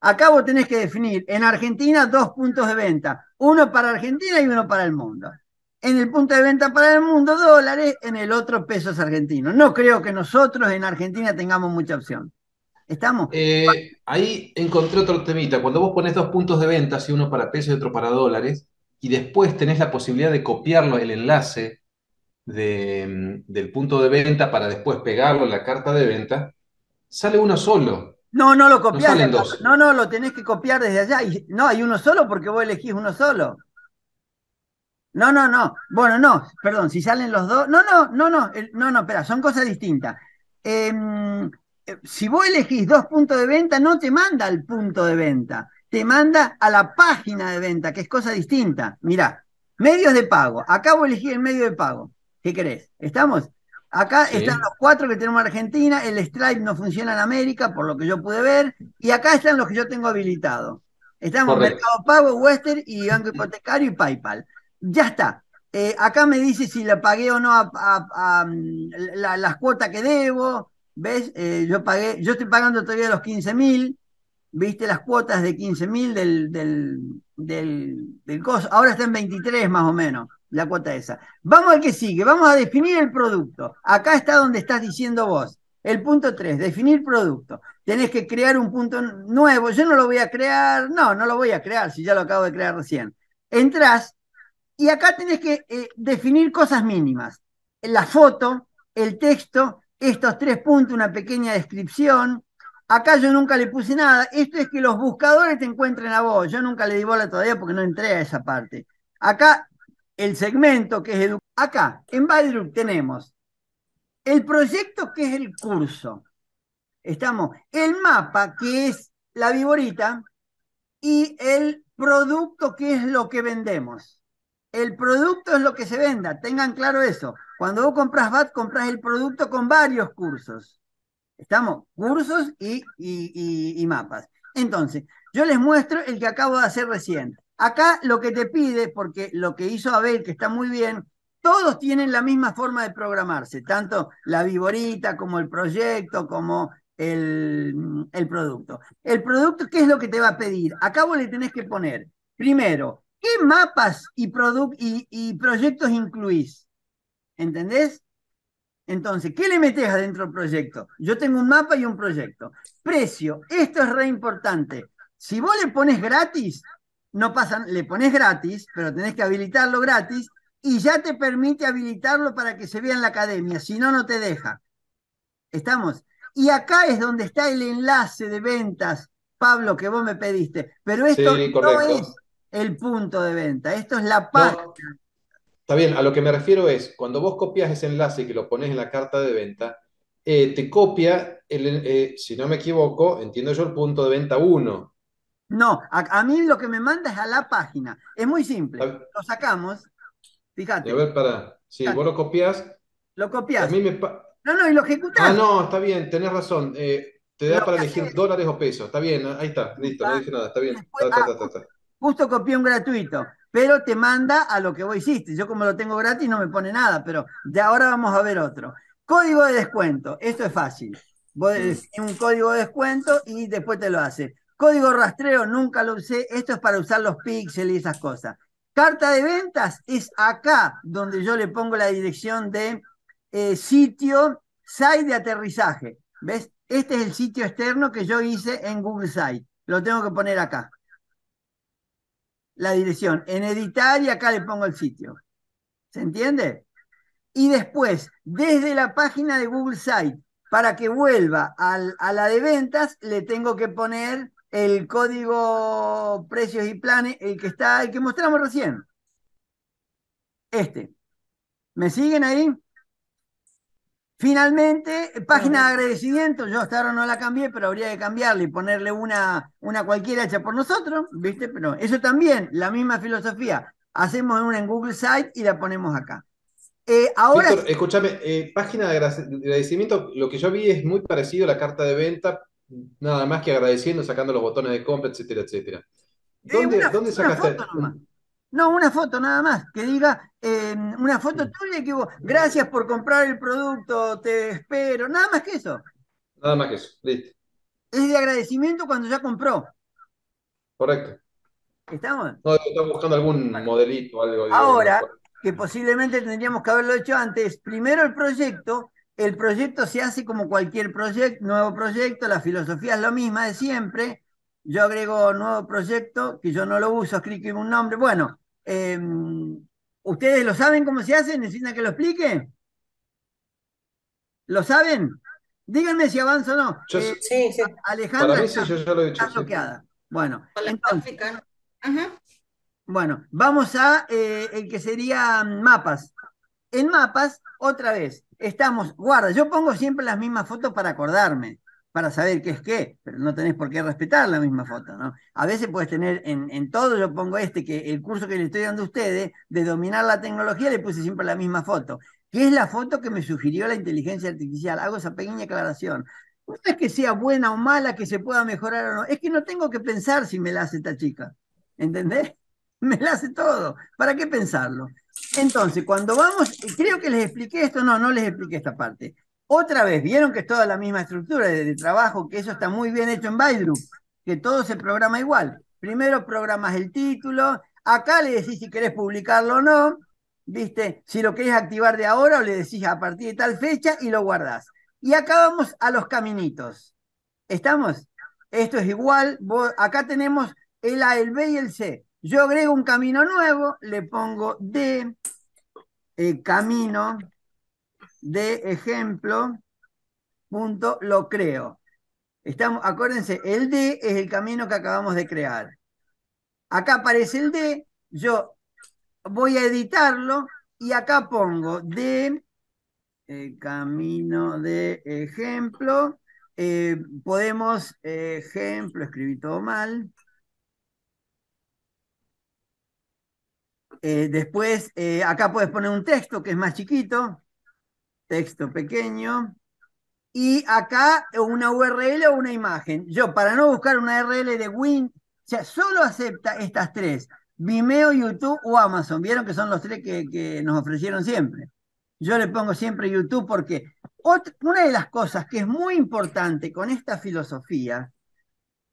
Acá vos tenés que definir en Argentina dos puntos de venta, uno para Argentina y uno para el mundo. En el punto de venta para el mundo, dólares, en el otro pesos argentinos. No creo que nosotros en Argentina tengamos mucha opción. ¿Estamos? Eh, ahí encontré otro temita. Cuando vos pones dos puntos de venta, si uno para pesos y otro para dólares, y después tenés la posibilidad de copiarlo el enlace del punto de venta para después pegarlo en la carta de venta, sale uno solo. No, no lo copias. No, no, lo tenés que copiar desde allá. Y, no, hay uno solo porque vos elegís uno solo. No, no, no. Bueno, no, perdón, si salen los dos. No, no, no, no, no, no, espera, son cosas distintas. Em, eh, si vos elegís dos puntos de venta, no te manda al punto de venta te manda a la página de venta, que es cosa distinta. Mirá, medios de pago. Acá voy a elegir el medio de pago. ¿Qué querés? ¿Estamos? Acá están los cuatro que tenemos en Argentina, el Stripe no funciona en América, por lo que yo pude ver, y acá están los que yo tengo habilitado. Estamos Mercado Pago, Western y Banco Hipotecario y PayPal. Ya está. Eh, acá me dice si la pagué o no mm, las cuotas que debo. ¿Ves? Eh, yo pagué, yo estoy pagando todavía los 15 mil viste las cuotas de 15.000 del, del, costo. Ahora está en 23 más o menos la cuota esa. Vamos al que sigue, vamos a definir el producto. Acá está donde estás diciendo vos. El punto 3, definir producto. Tenés que crear un punto nuevo. Yo no lo voy a crear, no, no lo voy a crear, si ya lo acabo de crear recién. Entrás y acá tenés que eh, definir cosas mínimas. La foto, el texto, estos tres puntos, una pequeña descripción, Acá yo nunca le puse nada. Esto es que los buscadores te encuentren a vos. Yo nunca le di bola todavía porque no entré a esa parte. Acá, el segmento que es educación. Acá, en Badrup tenemos el proyecto que es el curso. Estamos. El mapa que es la viborita y el producto que es lo que vendemos. El producto es lo que se venda. Tengan claro eso. Cuando vos compras VAT, compras el producto con varios cursos. Estamos, cursos y, mapas. Entonces, yo les muestro el que acabo de hacer recién. Acá lo que te pide, porque lo que hizo Abel, que está muy bien, todos tienen la misma forma de programarse, tanto la viborita como el proyecto, como el, producto. El producto, ¿qué es lo que te va a pedir? Acá vos le tenés que poner, primero, ¿qué mapas y, y proyectos incluís? ¿Entendés? Entonces, ¿qué le metes adentro del proyecto? Yo tengo un mapa y un proyecto. Precio, esto es re importante. Si vos le pones gratis, no pasan, le pones gratis, pero tenés que habilitarlo gratis y ya te permite habilitarlo para que se vea en la academia, si no, no te deja. ¿Estamos? Y acá es donde está el enlace de ventas, Pablo, que vos me pediste. Pero esto no es el punto de venta, esto es la parte. Está bien, a lo que me refiero es, cuando vos copias ese enlace y que lo pones en la carta de venta, eh, te copia, el, eh, si no me equivoco, entiendo yo el punto de venta 1. No, a, mí lo que me manda es a la página. Es muy simple. Lo sacamos. Fíjate. A ver, para. Sí, vos lo copias. Lo copias. no, no, y lo ejecutás. Ah, no, está bien, tenés razón. Eh, te da para elegir dólares o pesos. Está bien, ahí está. Listo, no ah, dije nada. Está bien. Ah, justo copié un gratuito pero te manda a lo que vos hiciste. Yo como lo tengo gratis no me pone nada, pero de ahora vamos a ver otro. Código de descuento, esto es fácil. Vos decís un código de descuento y después te lo hace. Código rastreo, nunca lo usé. Esto es para usar los píxeles y esas cosas. Carta de ventas es acá donde yo le pongo la dirección de eh, sitio, site de aterrizaje. ¿Ves? Este es el sitio externo que yo hice en Google Site. Lo tengo que poner acá la dirección, en editar y acá le pongo el sitio. ¿Se entiende? Y después, desde la página de Google Site, para que vuelva a la de ventas, le tengo que poner el código precios y planes, el que está, el que mostramos recién. Este. ¿Me siguen ahí? Finalmente, eh, página de agradecimiento, yo hasta ahora no la cambié, pero habría que cambiarla y ponerle una, una cualquiera hecha por nosotros, ¿viste? Pero eso también, la misma filosofía. Hacemos una en Google Site y la ponemos acá. Eh, ahora. escúchame, eh, página de agradecimiento, lo que yo vi es muy parecido a la carta de venta, nada más que agradeciendo, sacando los botones de compra, etcétera, etcétera. ¿Dónde, ¿dónde sacaste? No, una foto nada más, que diga eh, una foto tuya y que vos, gracias por comprar el producto, te espero, nada más que eso. Nada más que eso, listo. Es de agradecimiento cuando ya compró. Correcto. ¿Estamos? estamos buscando algún modelito, algo. Ahora, que posiblemente tendríamos que haberlo hecho antes, primero el proyecto, el proyecto se hace como cualquier proyecto, nuevo proyecto, la filosofía es lo misma de siempre, yo agrego nuevo proyecto, que yo no lo uso, escribo un nombre, bueno, Em, ¿Ustedes lo saben cómo se hace? ¿Necesitan que lo explique? ¿Lo saben? Díganme si avanza o no. Alejandra está, bloqueada. Bueno, bueno, vamos a eh, el que sería mapas. En mapas, otra vez, estamos, guarda, yo pongo siempre las mismas fotos para acordarme para saber qué es qué, pero no tenés por qué respetar la misma foto, ¿no? A veces puedes tener en, en, todo, yo pongo este, que el curso que le estoy dando a ustedes de dominar la tecnología le puse siempre la misma foto, que es la foto que me sugirió la inteligencia artificial. Hago esa pequeña aclaración. No es que sea buena o mala, que se pueda mejorar o no, es que no tengo que pensar si me la hace esta chica, ¿entendés? Me la hace todo, ¿para qué pensarlo? Entonces, cuando vamos, creo que les expliqué esto, no, no les expliqué esta parte. Otra vez, vieron que es toda la misma estructura de trabajo, que eso está muy bien hecho en Baidrup, que todo se programa igual. Primero programas el título, acá le decís si querés publicarlo o no, ¿viste? Si lo querés activar de ahora o le decís a partir de tal fecha y lo guardás. Y acá vamos a los caminitos. ¿Estamos? Esto es igual, acá tenemos el A, el B y el C. Yo agrego un camino nuevo, le pongo D, eh, camino, de ejemplo, punto, lo creo. Estamos, acuérdense, el D es el camino que acabamos de crear. Acá aparece el D, yo voy a editarlo y acá pongo de eh, camino de ejemplo. Eh, podemos, ejemplo, escribí todo mal. Eh, después, acá puedes poner un texto que es más chiquito texto pequeño. Y acá una URL o una imagen. Yo, para no buscar una URL de Win, o sea, solo acepta estas tres. Vimeo, YouTube o Amazon. Vieron que son los tres que, nos ofrecieron siempre. Yo le pongo siempre YouTube porque una de las cosas que es muy importante con esta filosofía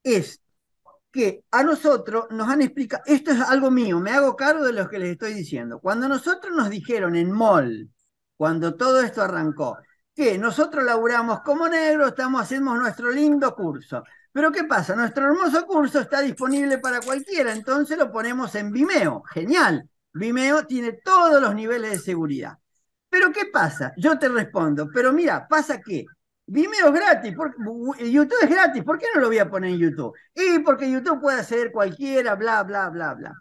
es que a nosotros nos han explicado, esto es algo mío, me hago cargo de lo que les estoy diciendo. Cuando nosotros nos dijeron en MOL, cuando todo esto arrancó, que nosotros laburamos como negros, estamos, haciendo nuestro lindo curso. Pero ¿qué pasa? Nuestro hermoso curso está disponible para cualquiera, entonces lo ponemos en Vimeo. Genial. Vimeo tiene todos los niveles de seguridad. Pero ¿qué pasa? Yo te respondo, pero mira, pasa que Vimeo es gratis, porque, YouTube es gratis, ¿por qué no lo voy a poner en YouTube? Y porque YouTube puede hacer cualquiera, bla, bla, bla, bla.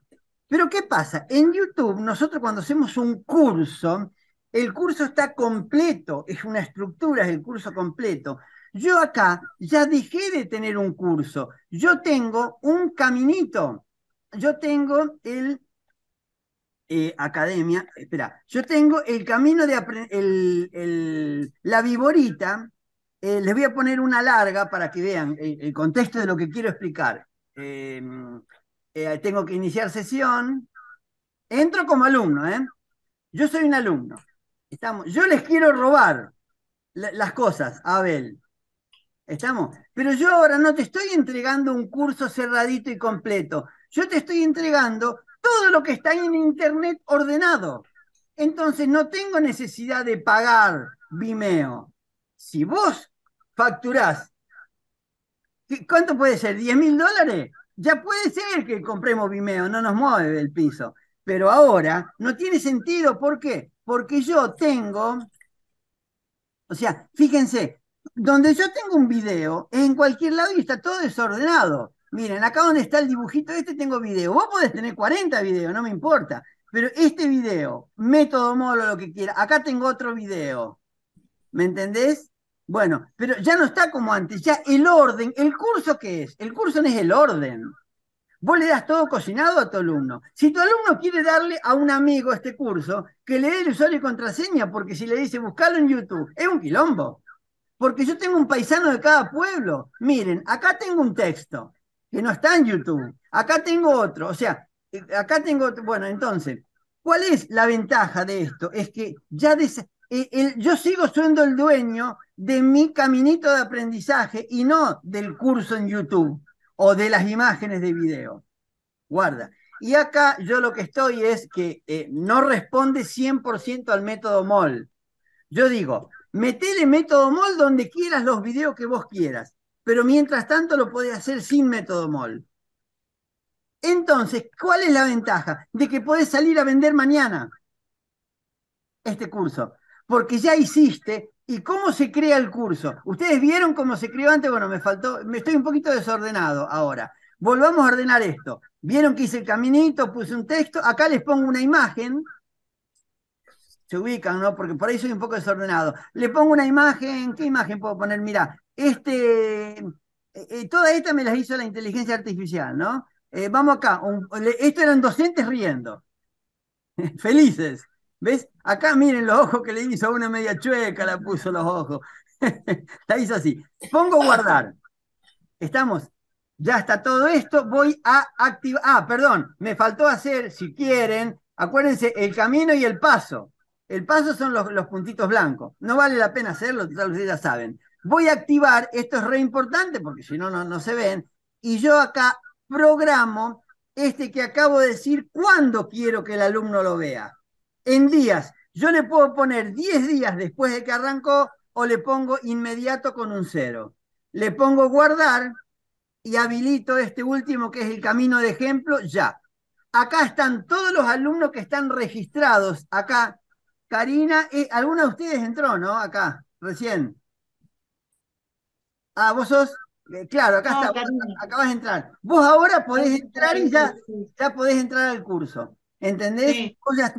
Pero ¿qué pasa? En YouTube, nosotros cuando hacemos un curso, el curso está completo, es una estructura, es el curso completo. Yo acá ya dejé de tener un curso, yo tengo un caminito, yo tengo el eh, academia, espera, yo tengo el camino de el, la viborita, eh, les voy a poner una larga para que vean el, contexto de lo que quiero explicar. Em, eh, tengo que iniciar sesión, entro como alumno, ¿eh? Yo soy un alumno. Estamos, yo les quiero robar las cosas, Abel. ¿Estamos? Pero yo ahora no te estoy entregando un curso cerradito y completo. Yo te estoy entregando todo lo que está en Internet ordenado. Entonces no tengo necesidad de pagar Vimeo. Si vos facturás, ¿cuánto puede ser? ¿10 mil dólares? Ya puede ser que compremos Vimeo, no nos mueve el piso. Pero ahora no tiene sentido. ¿Por qué? porque yo tengo, o sea, fíjense, donde yo tengo un video, en cualquier lado y está todo desordenado. Miren, acá donde está el dibujito este tengo video. Vos podés tener 40 videos, no me importa. Pero este video, método modo, lo que quiera, acá tengo otro video. ¿Me entendés? Bueno, pero ya no está como antes, ya el orden, el curso que es, el curso no es el orden. Vos le das todo cocinado a tu alumno. Si tu alumno quiere darle a un amigo este curso, que le dé el usuario y contraseña, porque si le dice buscarlo en YouTube, es un quilombo. Porque yo tengo un paisano de cada pueblo. Miren, acá tengo un texto que no está en YouTube. Acá tengo otro. O sea, eh, acá tengo otro. Bueno, entonces, ¿cuál es la ventaja de esto? Es que ya eh, yo sigo siendo el dueño de mi caminito de aprendizaje y no del curso en YouTube o de las imágenes de video. Guarda. Y acá yo lo que estoy es que eh, no responde 100% al método MOL. Yo digo, metele método MOL donde quieras los videos que vos quieras, pero mientras tanto lo podés hacer sin método MOL. Entonces, ¿cuál es la ventaja? De que podés salir a vender mañana este curso, porque ya hiciste ¿Y cómo se crea el curso? Ustedes vieron cómo se creó antes, bueno, me faltó, me estoy un poquito desordenado ahora. Volvamos a ordenar esto. Vieron que hice el caminito, puse un texto, acá les pongo una imagen. Se ubican, ¿no? Porque por ahí soy un poco desordenado. Le pongo una imagen, ¿qué imagen puedo poner? Mira, este, eh, eh, toda esta me las hizo la inteligencia artificial, ¿no? Eh, vamos acá, esto eran docentes riendo, felices, ¿ves? Acá miren los ojos que le hizo a una media chueca, la puso los ojos. la hizo así. Pongo guardar. Estamos. Ya está todo esto. Voy a activar. Ah, perdón. Me faltó hacer, si quieren, acuérdense, el camino y el paso. El paso son los, los puntitos blancos. No vale la pena hacerlo, tal vez ya saben. Voy a activar, esto es re importante porque si no, no, no se ven. Y yo acá programo este que acabo de decir cuando quiero que el alumno lo vea en días. Yo le puedo poner 10 días después de que arrancó o le pongo inmediato con un cero. Le pongo guardar y habilito este último que es el camino de ejemplo ya. Acá están todos los alumnos que están registrados. Acá, Karina, eh, alguna de ustedes entró, ¿no? Acá, recién. Ah, vos sos, eh, claro, acá está, acabas de entrar. Vos ahora podés entrar y ya, ya podés entrar al curso. ¿Entendés?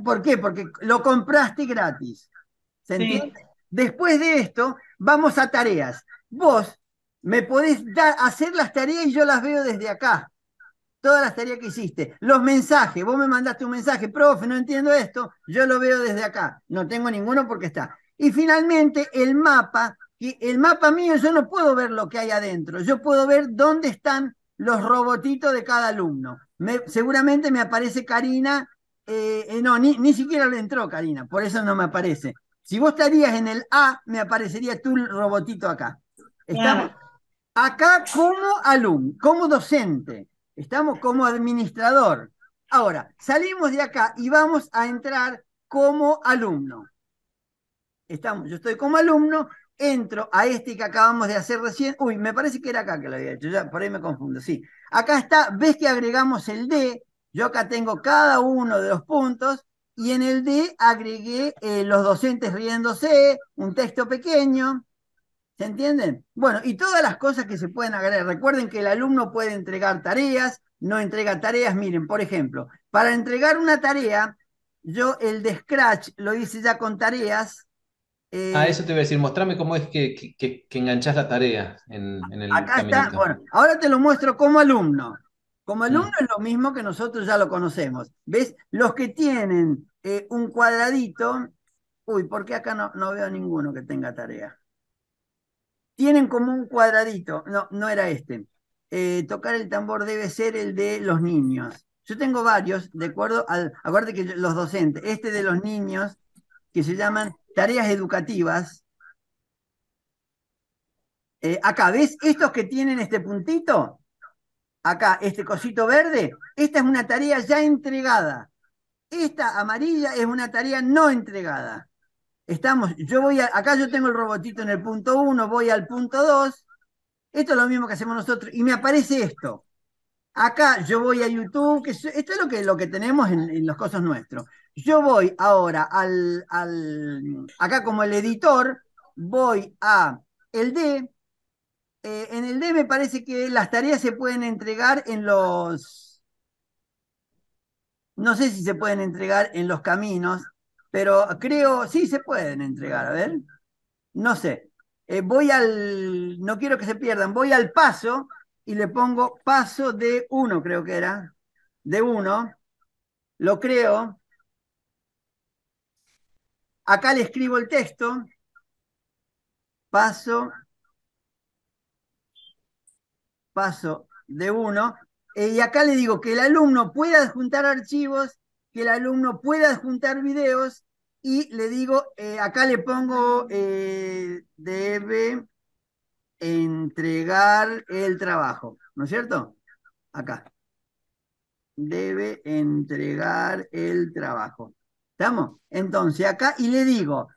¿Por qué? Porque lo compraste gratis. ¿Se Después de esto, vamos a tareas. Vos me podés dar, hacer las tareas y yo las veo desde acá. Todas las tareas que hiciste. Los mensajes, vos me mandaste un mensaje, profe, no entiendo esto, yo lo veo desde acá. No tengo ninguno porque está. Y finalmente, el mapa, el mapa mío yo no puedo ver lo que hay adentro, yo puedo ver dónde están los robotitos de cada alumno seguramente me aparece Karina. Eh, eh, no, ni, siquiera le entró Karina, por eso no me aparece. Si vos estarías en el A, me aparecería tu robotito acá. Estamos ah. acá como alumno, como docente, estamos como administrador. Ahora, salimos de acá y vamos a entrar como alumno. Estamos, yo estoy como alumno, entro a este que acabamos de hacer recién. Uy, me parece que era acá que lo había hecho, ya por ahí me confundo, sí. Acá está, ves que agregamos el D, yo acá tengo cada uno de los puntos y en el D agregué eh, los docentes riéndose, un texto pequeño, ¿se entienden? Bueno, y todas las cosas que se pueden agregar. Recuerden que el alumno puede entregar tareas, no entrega tareas. Miren, por ejemplo, para entregar una tarea, yo el de Scratch lo hice ya con tareas, a eh, ah, eso te voy a decir, mostrame cómo es que, que, enganchás la tarea en, en el Acá está, bueno, ahora te lo muestro como alumno. Como mm. alumno es lo mismo que nosotros ya lo conocemos. ¿Ves? Los que tienen eh, un cuadradito, uy, ¿por qué acá no, no veo ninguno que tenga tarea? Tienen como un cuadradito, no, no era este. Eh, tocar el tambor debe ser el de los niños. Yo tengo varios, de acuerdo al, acuérdate que los docentes, este de los niños, que se llaman tareas educativas. Eh, acá, ¿ves estos que tienen este puntito? Acá, este cosito verde, esta es una tarea ya entregada. Esta amarilla es una tarea no entregada. Estamos, yo voy acá yo tengo el robotito en el punto 1, voy al punto 2. Esto es lo mismo que hacemos nosotros y me aparece esto. Acá yo voy a YouTube, que esto es lo que, lo que tenemos en, los cosas nuestros. Yo voy ahora al, acá como el editor, voy a el D. Eh, en el D me parece que las tareas se pueden entregar en los. No sé si se pueden entregar en los caminos, pero creo, sí se pueden entregar, a ver. No sé. Eh, voy al. No quiero que se pierdan, voy al paso y le pongo paso de uno, creo que era. De uno. Lo creo. Acá le escribo el texto, paso, paso de uno, eh, y acá le digo que el alumno pueda adjuntar archivos, que el alumno pueda adjuntar videos, y le digo, eh, acá le pongo, eh, debe entregar el trabajo, ¿no es cierto? Acá. Debe entregar el trabajo. ¿Estamos? Entonces, acá, y le digo,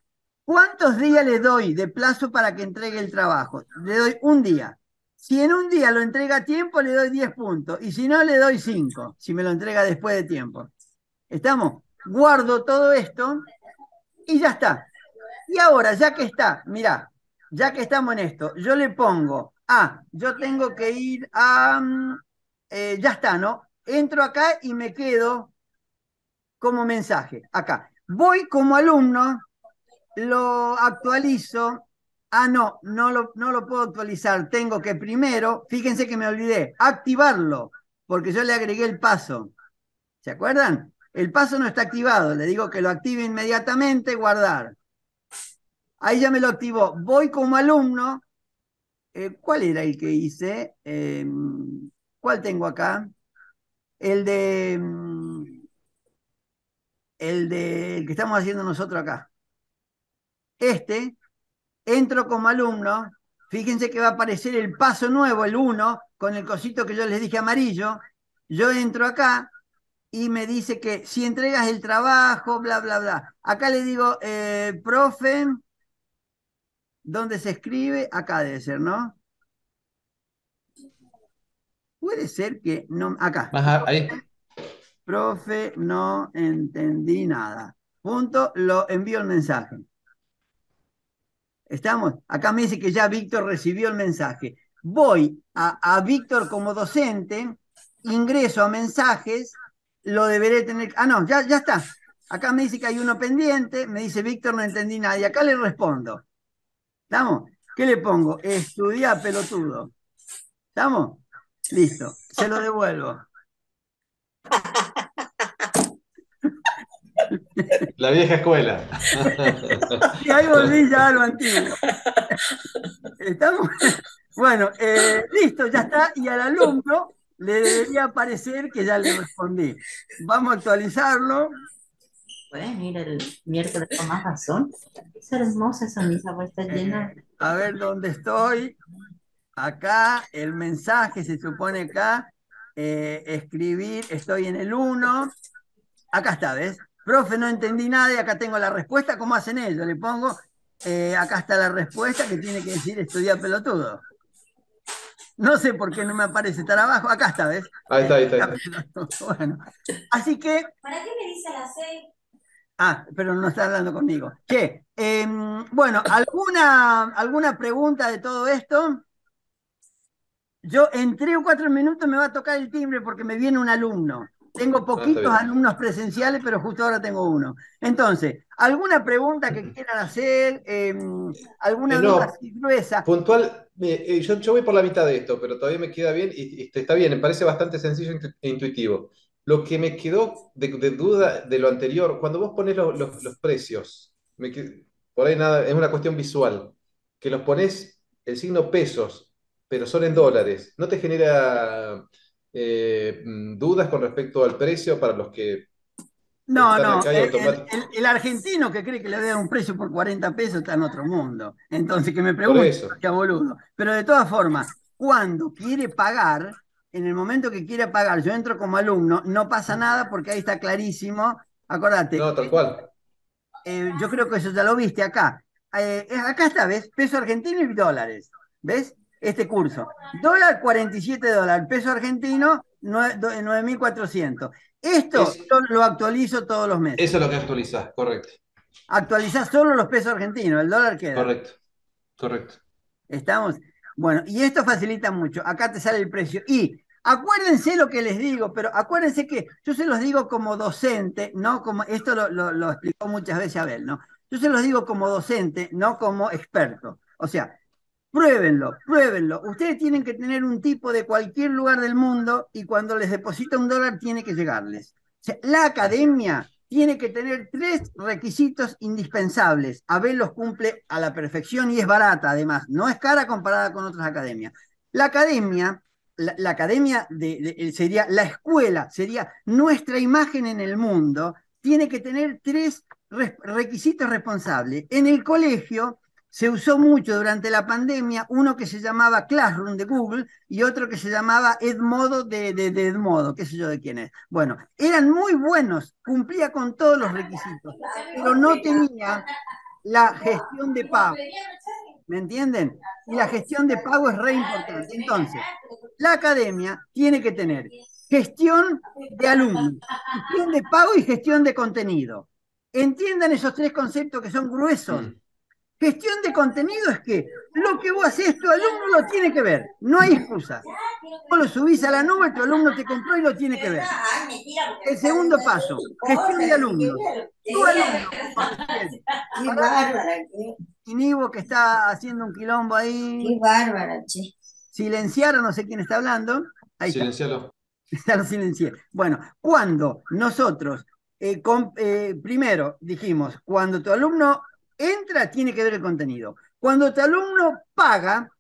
¿cuántos días le doy de plazo para que entregue el trabajo? Le doy un día. Si en un día lo entrega a tiempo, le doy 10 puntos. Y si no, le doy 5, si me lo entrega después de tiempo. ¿Estamos? Guardo todo esto y ya está. Y ahora, ya que está, mirá, ya que estamos en esto, yo le pongo, ah, yo tengo que ir a, mm, eh, ya está, ¿no? Entro acá y me quedo como mensaje. Acá. Voy como alumno, lo actualizo. Ah, no, no lo, no lo puedo actualizar. Tengo que primero, fíjense que me olvidé, activarlo, porque yo le agregué el paso. ¿Se acuerdan? El paso no está activado. Le digo que lo active inmediatamente, guardar. Ahí ya me lo activó. Voy como alumno. Eh, ¿Cuál era el que hice? Em, ¿Cuál tengo acá? El de mm, el, de, que estamos haciendo nosotros acá. Este, entro como alumno, fíjense que va a aparecer el paso nuevo, el uno, con el cosito que yo les dije amarillo. Yo entro acá y me dice que si entregas el trabajo, bla, bla, bla. Acá le digo, eh, profe, ¿dónde se escribe? Acá debe ser, ¿no? Puede ser que no. Acá. ahí profe, no entendí nada. Punto, lo envío el mensaje. ¿Estamos? Acá me dice que ya Víctor recibió el mensaje. Voy a, Víctor como docente, ingreso a mensajes, lo deberé tener. Ah, no, ya, ya está. Acá me dice que hay uno pendiente, me dice Víctor, no entendí nada. Y acá le respondo. ¿Estamos? ¿Qué le pongo? Estudiar, pelotudo. ¿Estamos? Listo, se lo devuelvo. La vieja escuela. Y ahí volví ya a lo antiguo. Estamos. Bueno, eh, listo, ya está. Y al alumno le debería parecer que ya le respondí. Vamos a actualizarlo. Pues mira, el miércoles con más razón. Es hermosa esa misa, pues está eh, llena. a ver dónde estoy. Acá, el mensaje se supone acá. Eh, escribir, estoy en el 1. Acá está, ¿ves? Profe, no entendí nada y acá tengo la respuesta. ¿Cómo hacen ellos? Le pongo, eh, acá está la respuesta que tiene que decir estudiar pelotudo. No sé por qué no me aparece estar abajo. Acá está, ¿ves? Ahí está, ahí está. Eh, bueno, así que. ¿Para qué me dice la 6? Ah, pero no está hablando conmigo. ¿Qué? Em, bueno, ¿alguna, ¿alguna pregunta de todo esto? Yo en tres o cuatro minutos me va a tocar el timbre porque me viene un alumno. Tengo ah, poquitos alumnos presenciales, pero justo ahora tengo uno. Entonces, ¿alguna pregunta que quieran hacer? Em, ¿Alguna eh, duda gruesa? Puntual, eh, yo, voy por la mitad de esto, pero todavía me queda bien y, está bien, me parece bastante sencillo e, e intuitivo. Lo que me quedó de, duda de lo anterior, cuando vos pones los precios, por ahí nada, es una cuestión visual, que los pones el signo pesos pero son en dólares. ¿No te genera eh, dudas con respecto al precio para los que... No, no, el, argentino que cree que le da un precio por 40 pesos está en otro mundo. Entonces, que me pregunte, qué boludo. Pero de todas formas, cuando quiere pagar, en el momento que quiere pagar, yo entro como alumno, no pasa nada porque ahí está clarísimo. Acordate. No, tal cual. Eh, yo creo que eso ya lo viste acá. Eh, acá está, ¿ves? Peso argentino y dólares. ¿Ves? este curso. Dólar 47 dólares, peso argentino 9.400. Esto lo actualizo todos los meses. Eso es lo que actualizás, correcto. Actualizás solo los pesos argentinos, el dólar queda. Correcto, correcto. ¿Estamos? Bueno, y esto facilita mucho. Acá te sale el precio. Y acuérdense lo que les digo, pero acuérdense que yo se los digo como docente, ¿no? Como esto lo, lo, lo explicó muchas veces Abel, ¿no? Yo se los digo como docente, no como experto. O sea, Pruébenlo, pruébenlo. Ustedes tienen que tener un tipo de cualquier lugar del mundo y cuando les deposita un dólar tiene que llegarles. la academia tiene que tener tres requisitos indispensables. Abel los cumple a la perfección y es barata además. No es cara comparada con otras academias. La academia, la, academia eh, sería la escuela, sería nuestra imagen en el mundo, tiene que tener tres requisitos responsables. En el colegio se usó mucho durante la pandemia uno que se llamaba Classroom de Google y otro que se llamaba Edmodo de, Edmodo, qué sé yo de quién es. Bueno, eran muy buenos, cumplía con todos los requisitos, pero no tenía la gestión de pago. ¿Me entienden? Y la gestión de pago es re importante. Entonces, la academia tiene que tener gestión de alumnos, gestión de pago y gestión de contenido. Entiendan esos tres conceptos que son gruesos. Mm. Gestión de contenido es que lo que vos haces, tu alumno lo tiene que ver, no hay excusas. Vos lo subís a la nube, tu alumno te compró y lo tiene que ver. El segundo paso, gestión de alumnos. Tu alumno. Inibo que está haciendo un quilombo ahí. Qué bárbara, che. Silenciar, no sé quién está hablando. Ahí Está. Bueno, cuando nosotros, eh, eh, primero dijimos, cuando tu alumno entra, tiene que ver el contenido. Cuando tu alumno paga,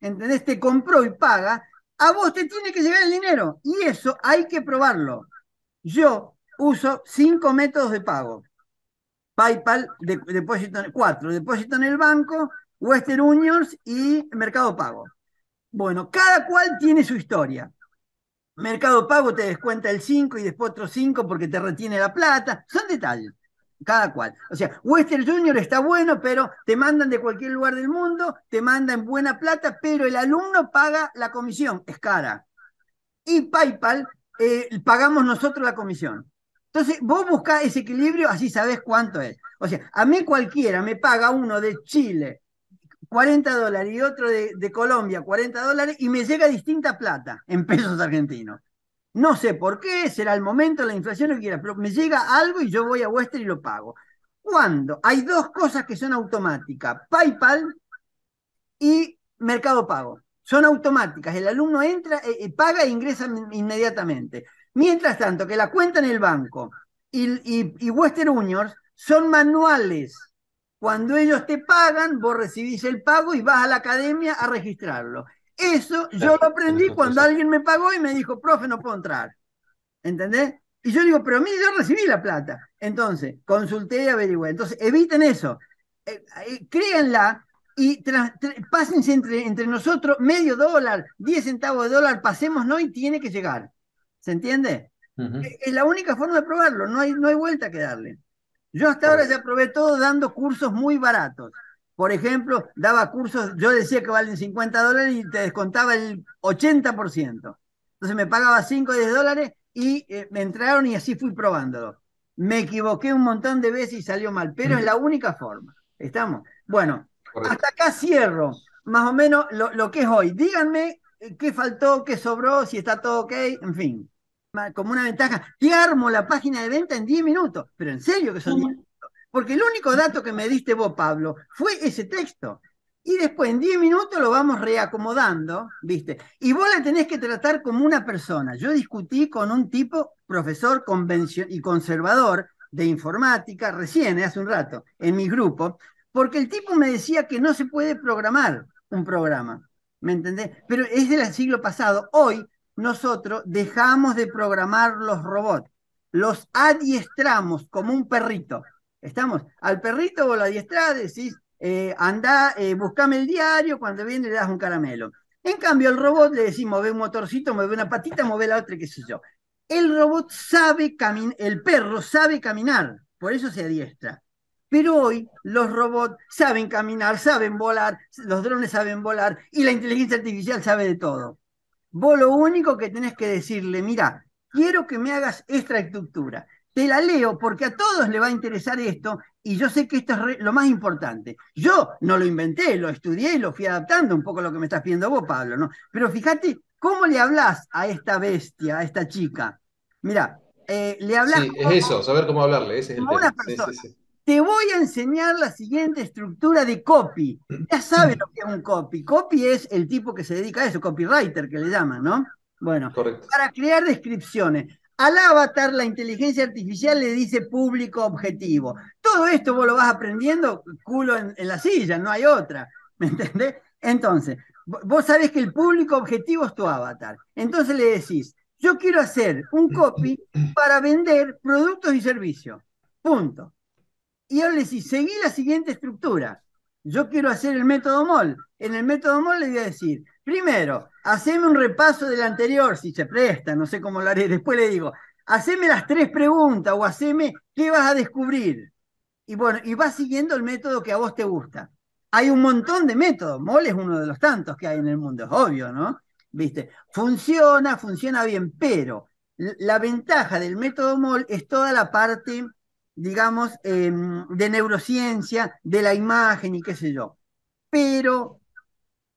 ¿entendés? Te compró y paga, a vos te tiene que llegar el dinero. Y eso hay que probarlo. Yo uso cinco métodos de pago. PayPal, depósito, cuatro, depósito en el banco, Western Unions y Mercado Pago. Bueno, cada cual tiene su historia. Mercado Pago te descuenta el 5 y después otro 5 porque te retiene la plata. Son detalles cada cual. O sea, Western Junior está bueno, pero te mandan de cualquier lugar del mundo, te mandan buena plata, pero el alumno paga la comisión, es cara. Y PayPal, eh, pagamos nosotros la comisión. Entonces, vos buscás ese equilibrio, así sabés cuánto es. O sea, a mí cualquiera me paga uno de Chile 40 dólares y otro de, de Colombia 40 dólares y me llega distinta plata en pesos argentinos. No sé por qué, será el momento, la inflación, lo que pero me llega algo y yo voy a Western y lo pago. ¿Cuándo? Hay dos cosas que son automáticas, PayPal y Mercado Pago. Son automáticas, el alumno entra, eh, eh, paga e ingresa inmediatamente. Mientras tanto, que la cuenta en el banco y, y Western Union son manuales. Cuando ellos te pagan, vos recibís el pago y vas a la academia a registrarlo. Eso yo lo aprendí cuando alguien me pagó y me dijo, profe, no puedo entrar. ¿Entendés? Y yo digo, pero a mí yo recibí la plata. Entonces, consulté y averigué Entonces, eviten eso. Eh, eh, créanla y pásense entre, entre nosotros medio dólar, diez centavos de dólar, pasemos no y tiene que llegar. ¿Se entiende? Eh, es la única forma de probarlo, no hay, no hay vuelta que darle. Yo hasta ahora ya probé todo dando cursos muy baratos por ejemplo, daba cursos, yo decía que valen 50 dólares y te descontaba el 80%. Entonces me pagaba 5 o 10 dólares y eh, me entraron y así fui probándolo. Me equivoqué un montón de veces y salió mal, pero es la única forma. ¿Estamos? Bueno, hasta acá cierro más o menos lo, que es hoy. Díganme eh, qué faltó, qué sobró, si está todo ok, en fin como una ventaja. Te armo la página de venta en 10 minutos, pero en serio que son 10 minutos. Porque el único dato que me diste vos, Pablo, fue ese texto. Y después, en 10 minutos, lo vamos reacomodando, ¿viste? Y vos la tenés que tratar como una persona. Yo discutí con un tipo, profesor y conservador de informática, recién, eh, hace un rato, en mi grupo, porque el tipo me decía que no se puede programar un programa. ¿Me entendés? Pero es del siglo pasado. Hoy nosotros dejamos de programar los robots, los adiestramos como un perrito. Estamos, al perrito o la diestra decís, eh, anda, eh, buscame el diario, cuando viene le das un caramelo. En cambio, al robot le decís, mueve un motorcito, mueve una patita, mueve la otra, qué sé yo. El robot sabe caminar, el perro sabe caminar, por eso se adiestra. Pero hoy los robots saben caminar, saben volar, los drones saben volar y la inteligencia artificial sabe de todo. Vos lo único que tenés que decirle, mira, quiero que me hagas esta estructura, te la leo porque a todos le va a interesar esto y yo sé que esto es lo más importante. Yo no lo inventé, lo estudié y lo fui adaptando un poco a lo que me estás pidiendo vos, Pablo, ¿no? Pero fíjate cómo le hablas a esta bestia, a esta chica. Mira, eh, le hablas. Sí, es eso, saber cómo hablarle, ese es el una persona. Te voy a enseñar la siguiente estructura de copy. Ya sabes lo que es un copy. Copy es el tipo que se dedica a eso, copywriter que le llaman, ¿no? Bueno, para crear descripciones. Al avatar, la inteligencia artificial le dice público objetivo. Todo esto vos lo vas aprendiendo culo en, la silla, no hay otra. ¿Me entendés? Entonces, vos sabés que el público objetivo es tu avatar. Entonces le decís, yo quiero hacer un copy para vender productos y servicios. Punto. Y ahora le decís, seguí la siguiente estructura. Yo quiero hacer el método MOL en el método MOL le voy a decir, primero, haceme un repaso del anterior, si se presta, no sé cómo lo haré, después le digo, haceme las tres preguntas o haceme qué vas a descubrir. Y bueno, y vas siguiendo el método que a vos te gusta. Hay un montón de métodos, MOL es uno de los tantos que hay en el mundo, es obvio, ¿no? ¿Viste? Funciona, funciona bien, pero la ventaja del método MOL es toda la parte, digamos, em, de neurociencia, de la imagen y qué sé yo. Pero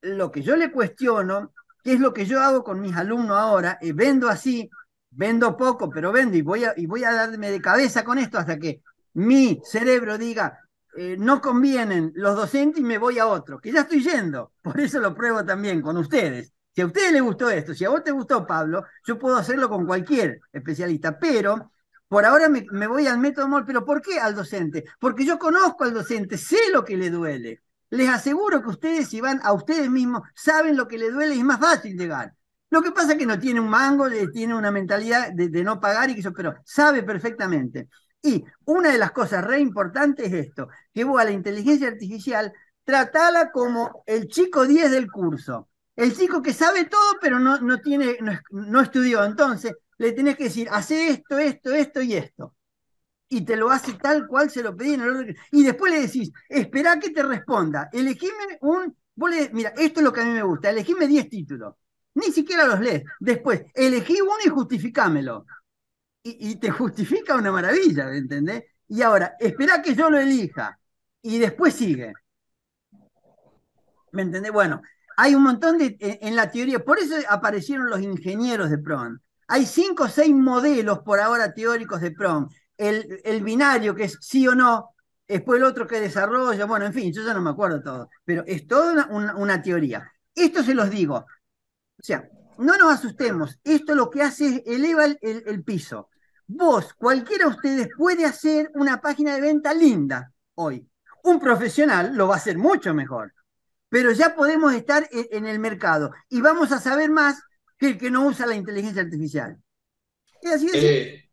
lo que yo le cuestiono, que es lo que yo hago con mis alumnos ahora, eh, vendo así, vendo poco, pero vendo y voy, a, y voy a darme de cabeza con esto hasta que mi cerebro diga, eh, no convienen los docentes y me voy a otro, que ya estoy yendo. Por eso lo pruebo también con ustedes. Si a ustedes les gustó esto, si a vos te gustó, Pablo, yo puedo hacerlo con cualquier especialista, pero por ahora me, me voy al método MOL. ¿Pero por qué al docente? Porque yo conozco al docente, sé lo que le duele. Les aseguro que ustedes, si van a ustedes mismos, saben lo que les duele y es más fácil llegar. Lo que pasa es que no tiene un mango, tiene una mentalidad de, no pagar y eso, pero sabe perfectamente. Y una de las cosas re importantes es esto, que vos a la inteligencia artificial tratala como el chico 10 del curso. El chico que sabe todo, pero no, no tiene, no, no estudió. Entonces, le tenés que decir, hace esto, esto, esto y esto y te lo hace tal cual se lo pedí en el orden. Y después le decís, espera que te responda. elegíme un. mira, esto es lo que a mí me gusta. elegíme 10 títulos. Ni siquiera los lees. Después, elegí uno y justificámelo. Y, te justifica una maravilla, ¿me entendés? Y ahora, espera que yo lo elija. Y después sigue. ¿Me entendés? Bueno, hay un montón de. En, la teoría, por eso aparecieron los ingenieros de PROM Hay cinco o seis modelos por ahora teóricos de PROM el, binario que es sí o no, después el otro que desarrolla, bueno, en fin, yo ya no me acuerdo todo, pero es toda una, teoría. Esto se los digo. O sea, no nos asustemos, esto lo que hace es eleva el, piso. Vos, cualquiera de ustedes puede hacer una página de venta linda hoy. Un profesional lo va a hacer mucho mejor, pero ya podemos estar en, el mercado y vamos a saber más que el que no usa la inteligencia artificial. así. Eh,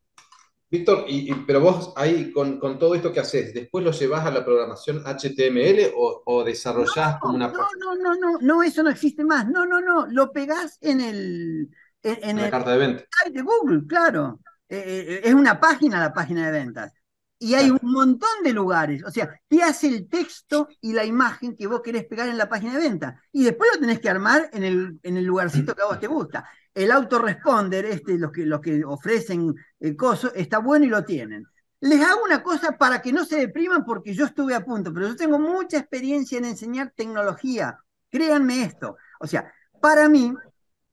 Víctor, pero vos ahí con, todo esto que haces, ¿después lo llevas a la programación HTML o, desarrollas desarrollás como una... No, no, no, no, no, eso no existe más. No, no, no, lo pegás en el... En, la carta de ventas. De Google, claro. Eh, eh, es una página la página de ventas. Y hay un montón de lugares. O sea, te hace el texto y la imagen que vos querés pegar en la página de venta. Y después lo tenés que armar en el, en el lugarcito que a vos te gusta. El autoresponder, este, los, que, los que ofrecen el coso, está bueno y lo tienen. Les hago una cosa para que no se depriman porque yo estuve a punto, pero yo tengo mucha experiencia en enseñar tecnología. Créanme esto. O sea, para mí,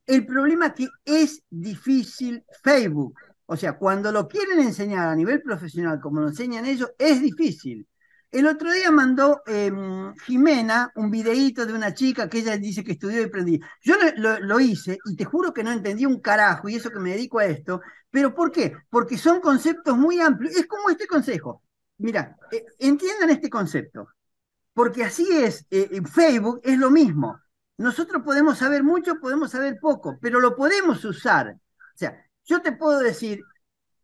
el problema es que es difícil Facebook. O sea, cuando lo quieren enseñar a nivel profesional, como lo enseñan ellos, es difícil. El otro día mandó em, Jimena un videíto de una chica que ella dice que estudió y aprendí. Yo lo, hice y te juro que no entendí un carajo y eso que me dedico a esto. ¿Pero por qué? Porque son conceptos muy amplios. Es como este consejo. Mira, eh, entiendan este concepto. Porque así es. Eh, Facebook es lo mismo. Nosotros podemos saber mucho, podemos saber poco, pero lo podemos usar. O sea, yo te puedo decir,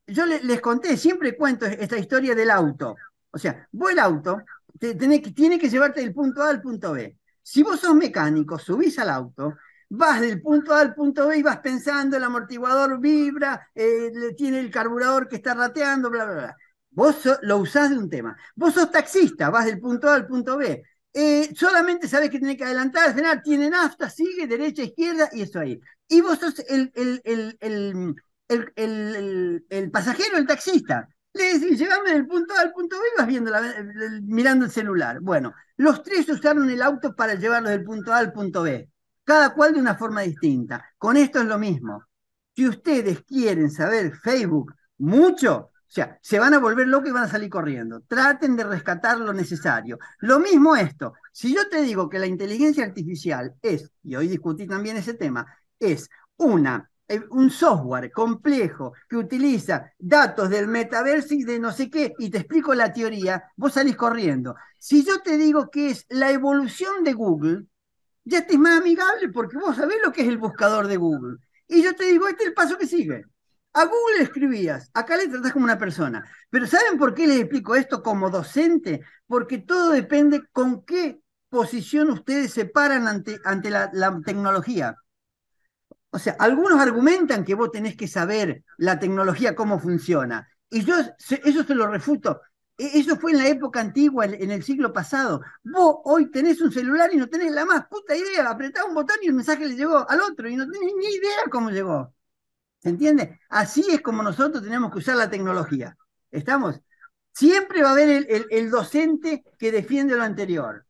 yo les conté, siempre cuento esta historia del auto o sea, vos el auto que, tiene que llevarte del punto A al punto B. Si vos sos mecánico, subís al auto, vas del punto A al punto B y vas pensando, el amortiguador vibra, eh, le tiene el carburador que está rateando, bla, bla, bla. Vos lo usás de un tema. Vos sos taxista, vas del punto A al punto B. Eh, solamente sabés que tiene que adelantar, frenar, tiene nafta, sigue derecha, izquierda y eso ahí. Y vos sos el, el, el, el pasajero, el taxista. Le decís, del punto A al punto B y vas viendo mirando el celular. Bueno, los tres usaron el auto para llevarlos del punto A al punto B, cada cual de una forma distinta. Con esto es lo mismo. Si ustedes quieren saber Facebook mucho, o sea, se van a volver locos y van a salir corriendo. Traten de rescatar lo necesario. Lo mismo esto. Si yo te digo que la inteligencia artificial es, y hoy discutí también ese tema, es una un software complejo que utiliza datos del metaverso y de no sé qué, y te explico la teoría, vos salís corriendo. Si yo te digo que es la evolución de Google, ya te más amigable porque vos sabés lo que es el buscador de Google. Y yo te digo, este es el paso que sigue. A Google escribías, acá le tratás como una persona. Pero ¿saben por qué les explico esto como docente? Porque todo depende con qué posición ustedes se paran ante, ante la tecnología. O sea, algunos argumentan que vos tenés que saber la tecnología cómo funciona. Y yo eso se lo refuto. E, eso fue en la época antigua, en el siglo pasado. Vos hoy tenés un celular y no tenés la más puta idea. Apretás un botón y el mensaje le llegó al otro y no tenés ni idea cómo llegó. ¿Se entiende? Así es como nosotros tenemos que usar la tecnología. ¿Estamos? Siempre va a haber el docente que defiende lo anterior.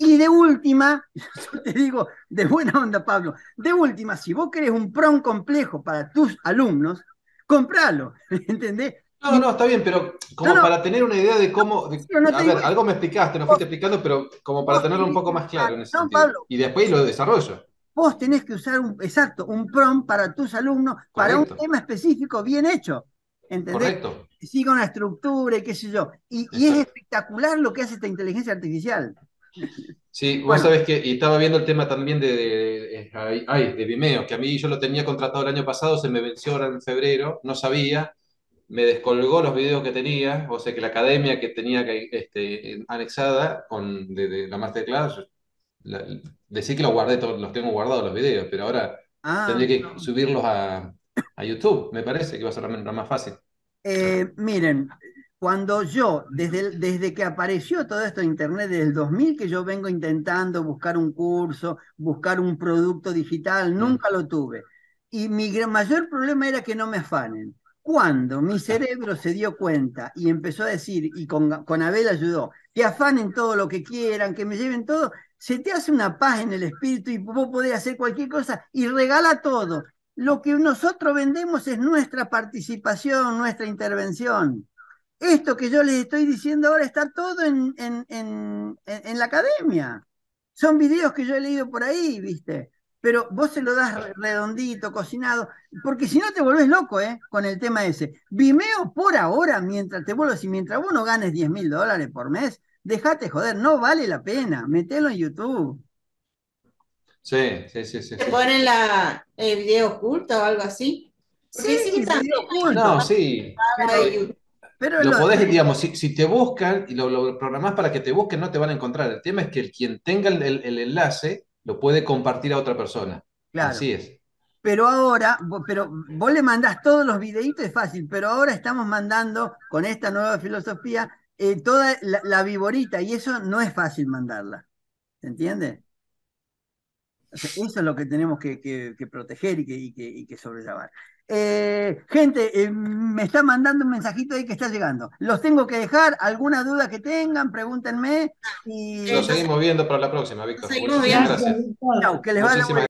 Y de última, yo te digo, de buena onda, Pablo, de última, si vos querés un PROM complejo para tus alumnos, compralo, ¿entendés? No, no, está bien, pero como para tener una idea de cómo. a ver, algo me explicaste, nos fuiste explicando, pero como para tenerlo un poco más claro en ese sentido. y después lo desarrollo. Vos tenés que usar un, exacto, un PROM para tus alumnos, para un tema específico bien hecho. ¿Entendés? Correcto. siga una estructura y qué sé yo. Y, y es espectacular lo que hace esta inteligencia artificial. Sí, vos sabés que y estaba viendo el tema también de, eh, ay, de Vimeo, que a mí yo lo tenía contratado el año pasado, se me venció ahora en febrero, no sabía, me descolgó los videos que tenía, o sea que la academia que tenía que, este, anexada con de, la masterclass, decí que los guardé, todos, los tengo guardados los videos, pero ahora ah, tendría que subirlos a, YouTube, me parece que va a ser la más fácil. Eh, miren, cuando yo, desde, desde que apareció todo esto en Internet, desde el 2000, que yo vengo intentando buscar un curso, buscar un producto digital, mm. nunca lo tuve. Y mi mayor problema era que no me afanen. Cuando mi cerebro se dio cuenta y empezó a decir, y con, con Abel ayudó, que afanen todo lo que quieran, que me lleven todo, se te hace una paz en el espíritu y vos podés hacer cualquier cosa y regala todo. Lo que nosotros vendemos es nuestra participación, nuestra intervención esto que yo les estoy diciendo ahora está todo en, en, la academia. Son videos que yo he leído por ahí, ¿viste? Pero vos se lo das redondito, cocinado, porque si no te volvés loco, ¿eh? Con el tema ese. Vimeo por ahora, mientras te vuelvas, y mientras vos no ganes 10 mil dólares por mes, dejate joder, no vale la pena, metelo en YouTube. Sí, sí, sí. sí ¿Te ponen la, el eh, video oculto o algo así? sí, sí, está oculto. No, sí lo, podés, digamos, si, te buscan y lo, programás para que te busquen, no te van a encontrar. El tema es que el, quien tenga el, enlace lo puede compartir a otra persona. Así es. Pero ahora, pero vos le mandás todos los videitos, es fácil, pero ahora estamos mandando con esta nueva filosofía eh, toda la, viborita y eso no es fácil mandarla. ¿Se entiende? eso es lo que tenemos que, proteger y que, y que, y que sobrellevar. Eh, gente, eh, me está mandando un mensajito ahí que está llegando. Los tengo que dejar. ¿Alguna duda que tengan? Pregúntenme. Y... seguimos viendo para la próxima, Víctor. Seguimos que les